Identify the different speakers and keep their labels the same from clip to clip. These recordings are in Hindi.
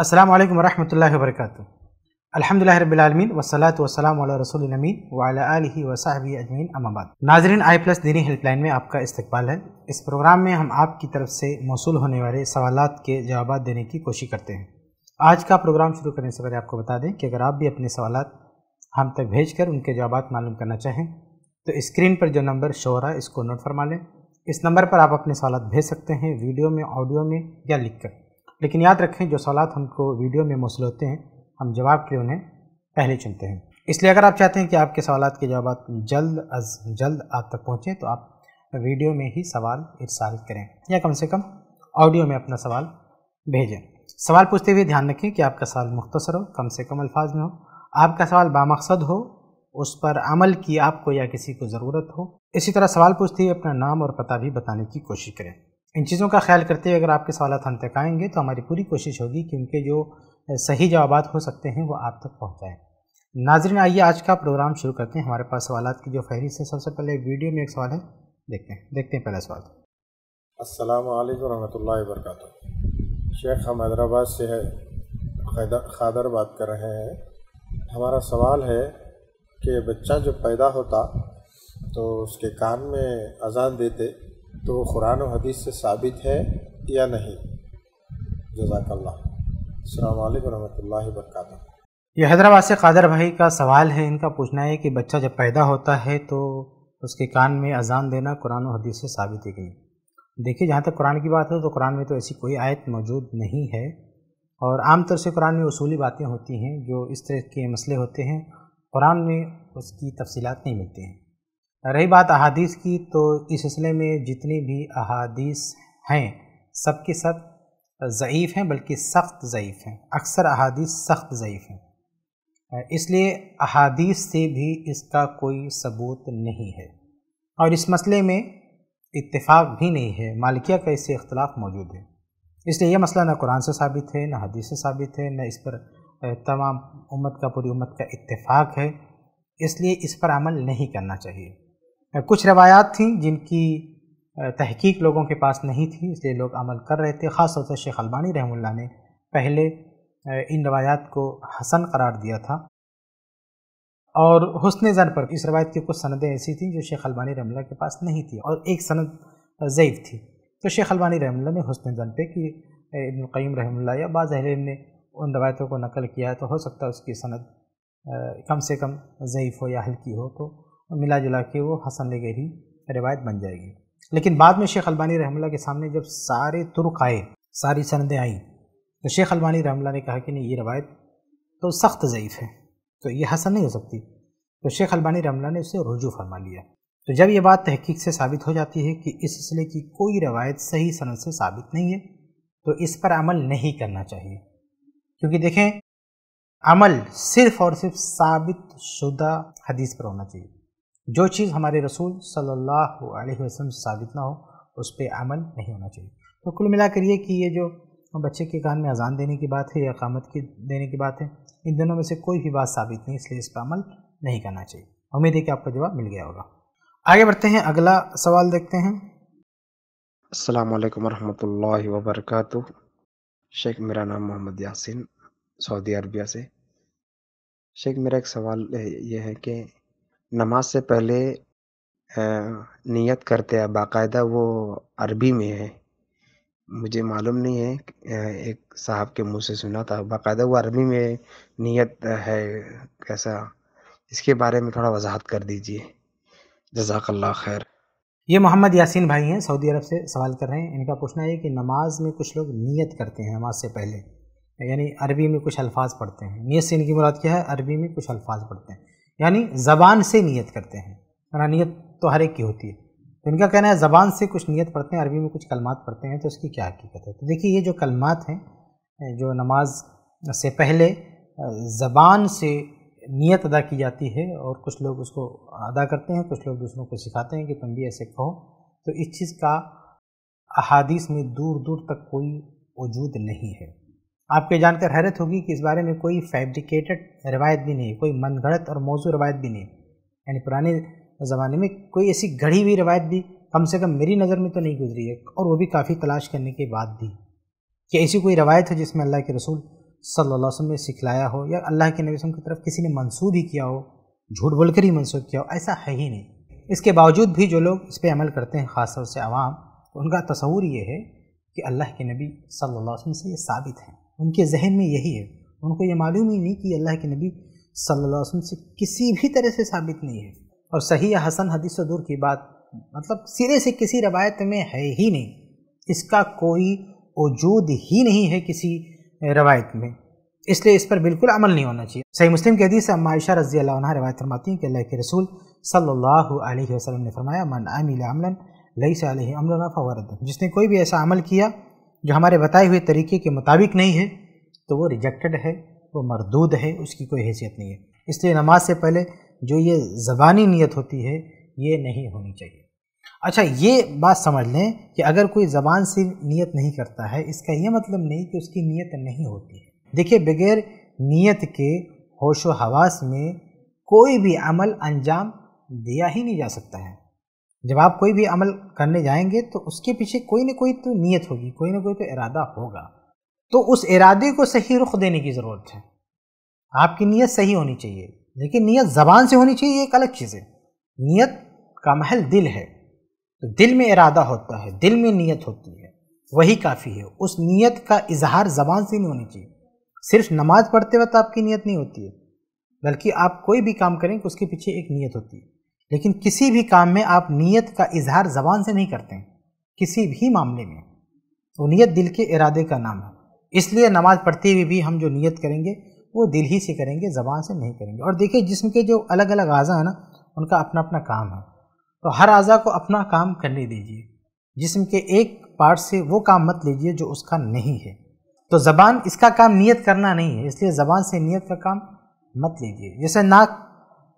Speaker 1: अस्सलाम वालेकुम वरहमतुल्लाहि वबरकातुह अल्हम्दुलिल्लाह रब्बिल आलमीन वसलात वसलाम अला रसूल नमीन वाला आलिही वसाहबी अजमीन अमाबाद नाजरीन आई प्लस दीनी हेल्पलाइन में आपका इस्तकबाल है इस प्रोग्राम में हम आपकी तरफ से मौसू होने वाले सवाल के जवाब देने की कोशिश करते हैं आज का प्रोग्राम शुरू करने से पहले आपको बता दें कि अगर आप भी अपने सवाल हम तक भेज कर उनके जवाब मालूम करना चाहें तो स्क्रीन पर जो नंबर शो रहा है इसको नोट फरमा लें इस नंबर पर आप अपने सवाल भेज सकते हैं वीडियो में ऑडियो में या लिख कर लेकिन याद रखें जो सवाल हमको वीडियो में मौसू होते हैं हम जवाब के लिए उन्हें पहले चुनते हैं इसलिए अगर आप चाहते हैं कि आपके सवाल के जवाब जल्द अज जल्द आप तक पहुँचें तो आप वीडियो में ही सवाल इरसाल करें या कम से कम ऑडियो में अपना सवाल भेजें सवाल पूछते हुए ध्यान रखें कि आपका सवाल मुख्तसर हो कम से कम अल्फाज में हो आपका सवाल बामकसद हो उस पर अमल की आपको या किसी को ज़रूरत हो इसी तरह सवाल पूछते हुए अपना नाम और पता भी बताने की कोशिश करें इन चीज़ों का ख्याल करते हुए अगर आपके सवाल हम तक आएँगे तो हमारी पूरी कोशिश होगी कि उनके जो सही जवाब हो सकते हैं वो आप तक पहुँचाएँ नाजरन आइए आज का प्रोग्राम शुरू करते हैं हमारे पास सवाल की जो फहरिस्त है सबसे पहले वीडियो में एक सवाल है देखते हैं देखते हैं पहला सवाल
Speaker 2: असल वालेकुम वरक शेख हम हैदराबाद से है खादर बात कर रहे हैं हमारा सवाल है कि बच्चा जब पैदा होता तो उसके कान में अजान देते तो कुरान हदीस से साबित है या नहीं जजाकल्ला वरहमल वर्क
Speaker 1: ये हैदराबाद से कादर भाई का सवाल है इनका पूछना है कि बच्चा जब पैदा होता है तो उसके कान में अजान देना कुरान और हदीस से साबित है गई देखिए जहाँ तक कुरान की बात है तो कुरान में तो ऐसी कोई आयत मौजूद नहीं है और आमतौर से कुरान में उसूली बातें होती हैं जो इस तरह के मसले होते हैं कुरान में उसकी तफसीत नहीं मिलती हैं रही बात अहादीस की तो इस सिलसिले में जितनी भी अहादीस हैं सब के सब ज़यीफ़ हैं बल्कि सख्त ज़यीफ़ हैं अक्सर अहादीस सख्त ज़यीफ़ हैं इसलिए अहादीस से भी इसका कोई सबूत नहीं है और इस मसले में इत्तेफाक भी नहीं है मालिकिया का इससे इख्तलाफ मौजूद है इसलिए यह मसला न कुरान से साबित है न हदीस से साबित है न इस पर तमाम उम्मत का पूरी उम्मत का इत्तेफाक है इसलिए इस पर अमल नहीं करना चाहिए कुछ रवायात थीं जिनकी तहकीक लोगों के पास नहीं थी इसलिए लोग अमल कर रहे थे ख़ास तौर से शेख अलबानी रहमुल्ला ने पहले इन रवायात को हसन करार दिया था और हसन ज़न पर इस रवायत की कुछ सनदें ऐसी थीं जो शेख अलबानी रहमुल्ला के पास नहीं थी और एक सनद ज़ैफ़ थी तो शेख अलबानी रहमुल्ला ने हसन ज़न पे कि इबन रहमुल्ला या बाज़ अहल ने उन रवायतों को नकल किया है तो हो सकता है उसकी सनद कम से कम ज़यीफ़ हो या हल्की हो तो मिला जुला के वो हसन गहरी रिवायत बन जाएगी लेकिन बाद में शेख अलबानी रहमल्ला के सामने जब सारे तुर्क आए सारी सनदें आई तो शेख अलबानी रहमल्ला ने कहा कि नहीं ये रवायत तो सख्त ज़यीफ़ है तो ये हसन नहीं हो सकती तो शेख अलबानी रहमल्ला ने उसे रुजू फरमा लिया तो जब ये बात तहकीक से साबित हो जाती है कि इस सिलसिले की कोई रवायत सही सनद से साबित नहीं है तो इस पर अमल नहीं करना चाहिए क्योंकि देखें अमल सिर्फ़ और सिर्फ साबित शुदा हदीस पर होना चाहिए जो चीज़ हमारे रसूल सल्लल्लाहु अलैहि वसल्लम साबित ना हो उस पर अमल नहीं होना चाहिए तो कुल मिलाकर ये कि ये जो बच्चे के कान में अजान देने की बात है या कामत की देने की बात है इन दोनों में से कोई भी बात साबित नहीं इसलिए इस पर अमल नहीं करना चाहिए उम्मीद है कि आपका जवाब मिल गया होगा आगे बढ़ते हैं अगला सवाल देखते हैं
Speaker 3: अल्लाम वरहमल वबरक शेख मेरा नाम मोहम्मद यासिन सऊदी अरबिया से शेख मेरा एक सवाल ये है कि नमाज़ से पहले नियत करते हैं बाकायदा वो अरबी में है मुझे मालूम नहीं है एक साहब के मुँह से सुना था बाकायदा वो अरबी में नियत है कैसा इसके बारे में थोड़ा वजाहत कर दीजिए जजाकल्ला खैर
Speaker 1: ये मोहम्मद यासीन भाई हैं सऊदी अरब से सवाल कर रहे हैं इनका पूछना है कि नमाज में कुछ लोग नियत करते हैं नमाज से पहले यानी अरबी में कुछ अल्फाज पढ़ते हैं नियत से इनकी मुराद क्या है अरबी में कुछ अल्फाज पढ़ते हैं यानी ज़बान से नीयत करते हैं वरना नियत तो हर एक की होती है तो इनका कहना है ज़बान से कुछ नीयत पढ़ते हैं अरबी में कुछ कलमात पढ़ते हैं तो उसकी क्या हकीकत है तो देखिए ये जो कलमात हैं जो नमाज से पहले ज़बान से नीयत अदा की जाती है और कुछ लोग उसको अदा करते हैं कुछ लोग दूसरों को सिखाते हैं कि तुम भी ऐसे कहो तो इस चीज़ का अहादीस में दूर दूर तक कोई वजूद नहीं है आपके जानकर हैरत होगी कि इस बारे में कोई फैब्रिकेटेड रवायत भी नहीं कोई गढ़त और मौजू रवायत भी नहीं यानी पुराने ज़माने में कोई ऐसी गढ़ी हुई रवायत भी कम से कम मेरी नज़र में तो नहीं गुजरी है और वो भी काफ़ी तलाश करने के बाद भी कि ऐसी कोई रवायत है जिसमें अल्लाह के रसूल सल्ला वसम ने सिखलाया हो या अल्लाह के नबी वसम की तरफ किसी ने मंसूब ही किया हो झूठ बोलकर ही मंसूब किया हो ऐसा है ही नहीं इसके बावजूद भी जो लोग इस पर अमल करते हैं ख़ासतौर से आवाम उनका तस्वूर ये है कि अल्लाह के नबी सल्लल्लाहु अलैहि वसल्लम से ये साबित हैं उनके जहन में यही है उनको ये मालूम ही नहीं कि अल्लाह के नबी सल्लल्लाहु अलैहि वसल्लम से किसी भी तरह से साबित नहीं है और सही या हसन हदीस से दूर की बात मतलब सिरे से किसी रवायत में है ही नहीं इसका कोई वजूद ही नहीं है किसी रवायत में इसलिए इस पर बिल्कुल अमल नहीं होना चाहिए सही मुस्लिम के हदीस अम्मा आयशा रजी अल्लाह रवायत फरमाती हैं कि अल्लाह के रसूल सल्लल्लाहु अलैहि वसल्लम ने फरमाया मन अमिल अमलन लई से अमलना फ़वरद जिसने कोई भी ऐसा अमल किया जो हमारे बताए हुए तरीके के मुताबिक नहीं है तो वो रिजेक्टेड है वो मरदूद है उसकी कोई हैसियत नहीं है इसलिए नमाज से पहले जो ये ज़बानी नीयत होती है ये नहीं होनी चाहिए अच्छा ये बात समझ लें कि अगर कोई ज़बान से नीयत नहीं करता है इसका ये मतलब नहीं कि उसकी नीयत नहीं होती है देखिए बगैर नीयत के होश हवास में कोई भी अमल अंजाम दिया ही नहीं जा सकता है जब आप कोई भी अमल करने जाएंगे तो उसके पीछे कोई ना कोई तो नीयत होगी कोई ना कोई तो इरादा होगा तो उस इरादे को सही रुख देने की ज़रूरत है आपकी नीयत सही होनी चाहिए लेकिन नीयत ज़बान से होनी चाहिए एक अलग चीज़ है नीयत का महल दिल है तो दिल में इरादा होता है दिल में नीयत होती है वही काफ़ी है उस नीयत का इजहार ज़बान से नहीं होनी चाहिए सिर्फ नमाज़ पढ़ते वक्त आपकी नीयत नहीं होती है बल्कि आप कोई भी काम करें तो उसके पीछे एक नीयत होती है लेकिन किसी भी काम में आप नीयत का इजहार ज़बान से नहीं करते किसी भी मामले में वो तो नीयत दिल के इरादे का नाम है इसलिए नमाज़ पढ़ते हुए भी हम जो नीयत करेंगे वो दिल ही से करेंगे ज़बान से नहीं करेंगे और देखिए जिसम के जो अलग अलग अज़ा हैं ना उनका अपना अपना काम है तो हर अज़ा को अपना काम करने दीजिए जिसम के एक पार्ट से वो काम मत लीजिए जो उसका नहीं है तो ज़बान इसका काम नियत करना नहीं है इसलिए ज़बान से नियत का काम मत लीजिए जैसे नाक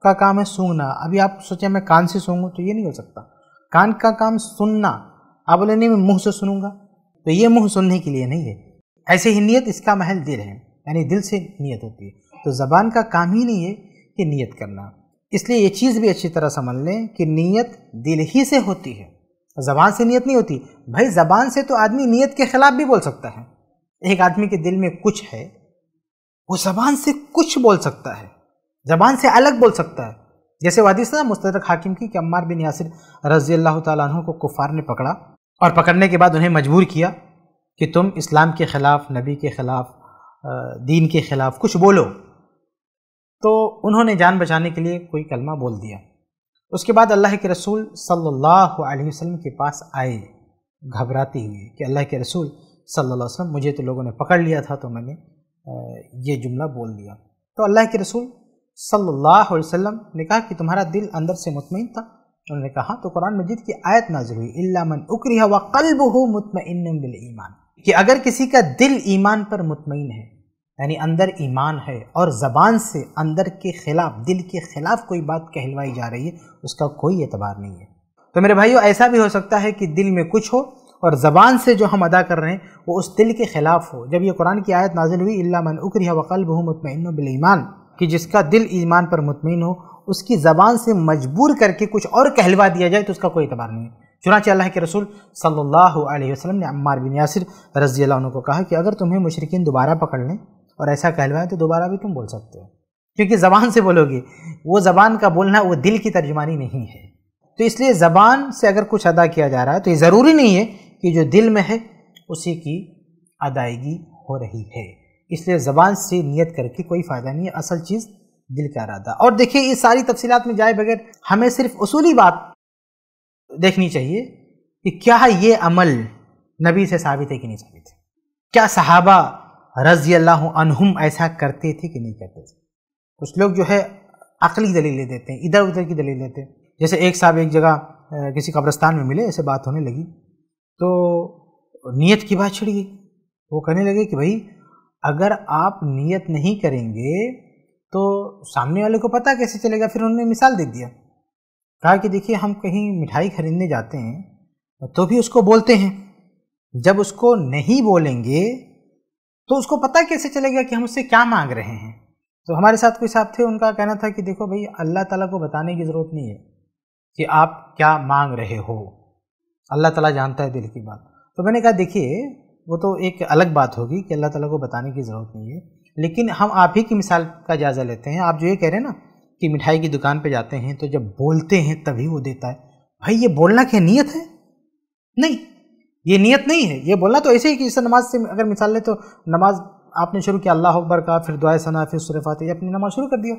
Speaker 1: का काम है सूंघना अभी आप सोचे मैं कान से सूंघूँ तो ये नहीं हो सकता कान का काम सुनना आप बोले नहीं मैं मुँह से सुनूंगा तो ये मुँह सुनने के लिए नहीं है ऐसे ही नीयत इसका महल दिल है यानी दिल से नीयत होती है तो ज़बान का काम ही नहीं है कि नीयत करना इसलिए ये चीज़ भी अच्छी तरह समझ लें कि नीयत दिल ही से होती है ज़बान से नीयत नहीं होती भाई ज़बान से तो आदमी नीयत के ख़िलाफ़ भी बोल सकता है एक आदमी के दिल में कुछ है वो ज़बान से कुछ बोल सकता है जबान से अलग बोल सकता है जैसे वादिस सदा मुस्तरक हाकिम की कि अम्मार बिन यासिर रजी अल्लाह तु को कुफार ने पकड़ा और पकड़ने के बाद उन्हें मजबूर किया कि तुम इस्लाम के ख़िलाफ़ नबी के ख़िलाफ़ दीन के ख़िलाफ़ कुछ बोलो तो उन्होंने जान बचाने के लिए कोई कलमा बोल दिया उसके बाद अल्लाह के रसूल सल्लल्लाहु अलैहि वसल्लम के पास आए घबराते हुए कि अल्लाह के रसूल सल्लल्लाहु अलैहि वसल्लम मुझे तो लोगों ने पकड़ लिया था तो मैंने ये जुमला बोल दिया तो अल्लाह के रसूल सल्लल्लाहु अलैहि वसल्लम ने कहा कि तुम्हारा दिल अंदर से मुतमिन था उन्होंने कहा तो कुरान मजिद की आयत नाजिल हुई मन उक्री व कल्ब हो बिल ईमान कि अगर किसी का दिल ईमान पर मुतमिन है यानी अंदर ईमान है और ज़बान से अंदर के ख़िलाफ़ दिल के ख़िलाफ़ कोई बात कहलवाई जा रही है उसका कोई एतबार नहीं है तो मेरे भाइयों ऐसा भी हो सकता है कि दिल में कुछ हो और ज़बान से जो हम अदा कर रहे हैं वो उस दिल के ख़िलाफ़ हो जब ये कुरान की आयत नाजिल हुई इल्ला मन उक्रिया वकल्ब मुतमिन बिल ईमान कि जिसका दिल ईमान पर मुतमिन हो उसकी ज़बान से मजबूर करके कुछ और कहलवा दिया जाए तो उसका कोई अतबार नहीं है चुनाच अल्लाह के रसूल सल्लल्लाहु अलैहि वसल्लम ने अम्मार बिन यासिर रजी अल्लाह को कहा कि अगर तुम्हें मुशरकिन दोबारा पकड़ लें और ऐसा कहलवाएं तो दोबारा भी तुम बोल सकते हो क्योंकि ज़बान से बोलोगे वो ज़बान का बोलना वो दिल की तर्जमानी नहीं है तो इसलिए ज़बान से अगर कुछ अदा किया जा रहा है तो ये ज़रूरी नहीं है कि जो दिल में है उसी की अदायगी हो रही है इसलिए ज़बान से नियत करके कोई फ़ायदा नहीं है असल चीज़ दिल का इरादा और देखिए ये सारी तफसीत में जाए बगैर हमें सिर्फ उसूली बात देखनी चाहिए कि क्या ये अमल नबी से साबित है कि नहीं साबित है क्या सहाबा रजी अल्लाह अनहुम ऐसा करते थे कि नहीं करते थे कुछ लोग जो है अकली दलीलें देते हैं इधर उधर की दलील देते हैं जैसे एक साहब एक जगह किसी कब्रस्तान में मिले ऐसे बात होने लगी तो नीयत की बात छिड़ गई वो कहने लगे कि भाई अगर आप नियत नहीं करेंगे तो सामने वाले को पता कैसे चलेगा फिर उन्होंने मिसाल दे दिया कहा कि देखिए हम कहीं मिठाई खरीदने जाते हैं तो भी उसको बोलते हैं जब उसको नहीं बोलेंगे तो उसको पता कैसे चलेगा कि हम उससे क्या मांग रहे हैं तो हमारे साथ कोई साहब थे उनका कहना था कि देखो भाई अल्लाह ताला को बताने की ज़रूरत नहीं है कि आप क्या मांग रहे हो अल्लाह ताला जानता है दिल की बात तो मैंने कहा देखिए वो तो एक अलग बात होगी कि अल्लाह ताला को बताने की ज़रूरत नहीं है लेकिन हम आप ही की मिसाल का जायज़ा लेते हैं आप जो ये कह रहे हैं ना कि मिठाई की दुकान पर जाते हैं तो जब बोलते हैं तभी वो देता है भाई ये बोलना क्या नीयत है नहीं ये नीयत नहीं है ये बोलना तो ऐसे ही कि इस नमाज से अगर मिसाल लें तो नमाज आपने शुरू किया अल्लाह अकबर का फिर दुआ सना फिर सुरफात अपनी नमाज शुरू कर दिया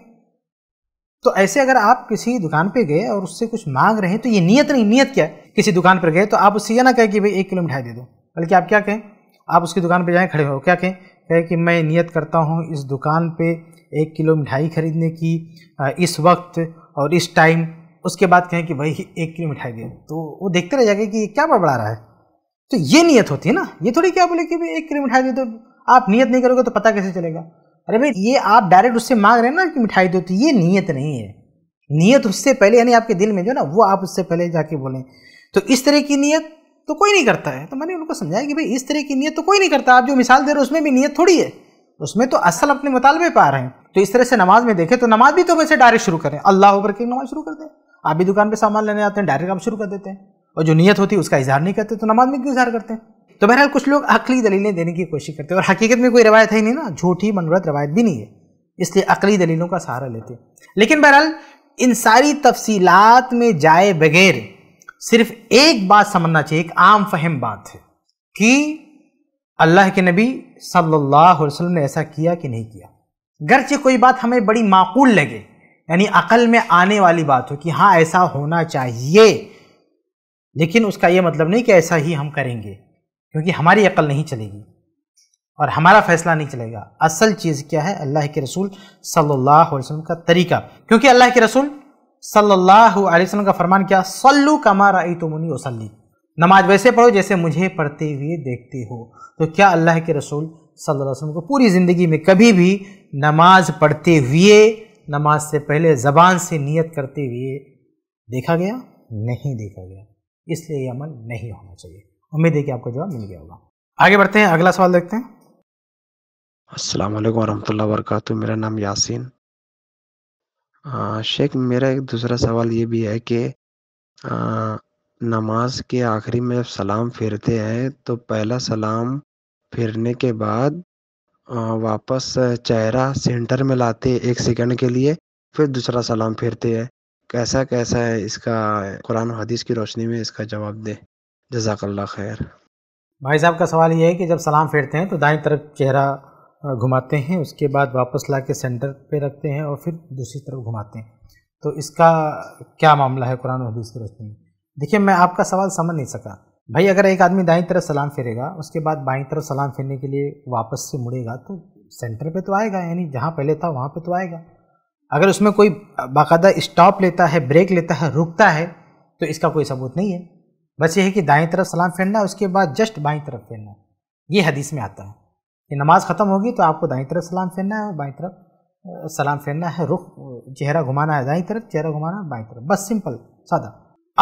Speaker 1: तो ऐसे अगर आप किसी दुकान पे गए और उससे कुछ मांग रहे हैं तो ये नियत नहीं नियत क्या है किसी दुकान पर गए तो आप उससे यह ना कहें कि भाई एक किलो मिठाई दे दो बल्कि आप क्या कहें आप उसकी दुकान पर जाएँ खड़े हो क्या कहें कहें कि मैं नियत करता हूँ इस दुकान पर एक किलो मिठाई खरीदने की इस वक्त और इस टाइम उसके बाद कहें कि भाई एक किलो मिठाई दे तो वो देखते रह जाएंगे कि क्या बड़बड़ा रहा है तो ये नियत होती है ना ये थोड़ी क्या बोले कि भाई एक किलो मिठाई दे दो तो आप नियत नहीं करोगे तो पता कैसे चलेगा अरे भाई ये आप डायरेक्ट उससे मांग रहे हैं ना कि मिठाई दो तो ये नियत नहीं है नियत उससे पहले यानी आपके दिल में जो ना वो आप उससे पहले जाके बोलें तो इस तरह की नियत तो कोई नहीं करता है तो मैंने उनको समझाया कि भाई इस तरह की नीयत तो कोई नहीं करता आप जो मिसाल दे रहे हो उसमें भी नीयत थोड़ी है तो उसमें तो असल अपने मुतालबे पा आ रहे हैं तो इस तरह से नमाज में देखें तो नमाज भी तो वैसे डायरेक्ट शुरू करें अल्लाह की नमाज शुरू कर दें आप भी दुकान पर सामान लेने आते हैं डायरेक्ट आप शुरू कर देते हैं और जो नीयत होती है उसका इजहार नहीं करते तो नमाज में क्यों इजहार करते हैं तो बहरहाल कुछ लोग अकली दलीलें देने की कोशिश करते हैं और हकीकत में कोई रवायत है ही नहीं ना झूठी मनोरत रवायत भी नहीं है इसलिए अकली दलीलों का सहारा लेते हैं लेकिन बहरहाल इन सारी तफसीलात में जाए बगैर सिर्फ एक बात समझना चाहिए एक आम फहम बात है कि अल्लाह के नबी सल्लल्लाहु अलैहि वसल्लम ने ऐसा किया कि नहीं किया गरचे कोई बात हमें बड़ी माकूल लगे यानी अकल में आने वाली बात हो कि हाँ ऐसा होना चाहिए लेकिन उसका यह मतलब नहीं कि ऐसा ही हम करेंगे क्योंकि हमारी अकल नहीं चलेगी और हमारा फैसला नहीं चलेगा असल चीज़ क्या है अल्लाह के रसूल सल्लल्लाहु अलैहि वसल्लम का तरीका क्योंकि अल्लाह के रसूल सल्लल्लाहु अलैहि वसल्लम का फरमान क्या सल्लू कमा तो तुमनी वसली नमाज वैसे पढ़ो जैसे मुझे पढ़ते हुए देखते हो तो क्या अल्लाह के रसूल सल्लल्लाहु अलैहि वसल्लम को पूरी ज़िंदगी में कभी भी नमाज पढ़ते हुए नमाज से पहले ज़बान से नियत करते हुए देखा गया नहीं देखा गया इसलिए यह अमल नहीं होना चाहिए उम्मीद है कि आपको जवाब मिल गया होगा आगे बढ़ते हैं अगला सवाल देखते हैं असल
Speaker 3: वरहमल वर्क मेरा नाम यासिन हाँ शेख मेरा एक दूसरा सवाल ये भी है कि नमाज के आखिरी में जब सलाम फेरते हैं तो पहला सलाम फेरने के बाद वापस चेहरा सेंटर में लाते एक सेकंड के लिए फिर दूसरा सलाम फेरते हैं। कैसा कैसा है इसका कुरान हदीस की रोशनी में इसका जवाब दें? जजाकल्ला
Speaker 1: खैर। भाई साहब का सवाल ये है कि जब सलाम फेरते हैं तो दाएँ तरफ चेहरा घुमाते हैं उसके बाद वापस ला के सेंटर पे रखते हैं और फिर दूसरी तरफ घुमाते हैं तो इसका क्या मामला है कुरान हदीस के रस्ते में देखिए मैं आपका सवाल समझ नहीं सका भाई अगर एक आदमी दाएं तरफ सलाम फेरेगा उसके बाद बाई तरफ सलाम फेरने के लिए वापस से मुड़ेगा तो सेंटर पे तो आएगा यानी जहाँ पहले था वहाँ पे तो आएगा अगर उसमें कोई बाकायदा स्टॉप लेता है ब्रेक लेता है रुकता है तो इसका कोई सबूत नहीं है बस ये है कि दाएं तरफ सलाम फेरना उसके बाद जस्ट बाएं तरफ फेरना ये हदीस में आता है कि नमाज ख़त्म होगी तो आपको दाई तरफ सलाम फेरना है और बाई तरफ सलाम फेरना है रुख चेहरा घुमाना है दाई तरफ चेहरा घुमाना है बाई तरफ बस सिंपल सादा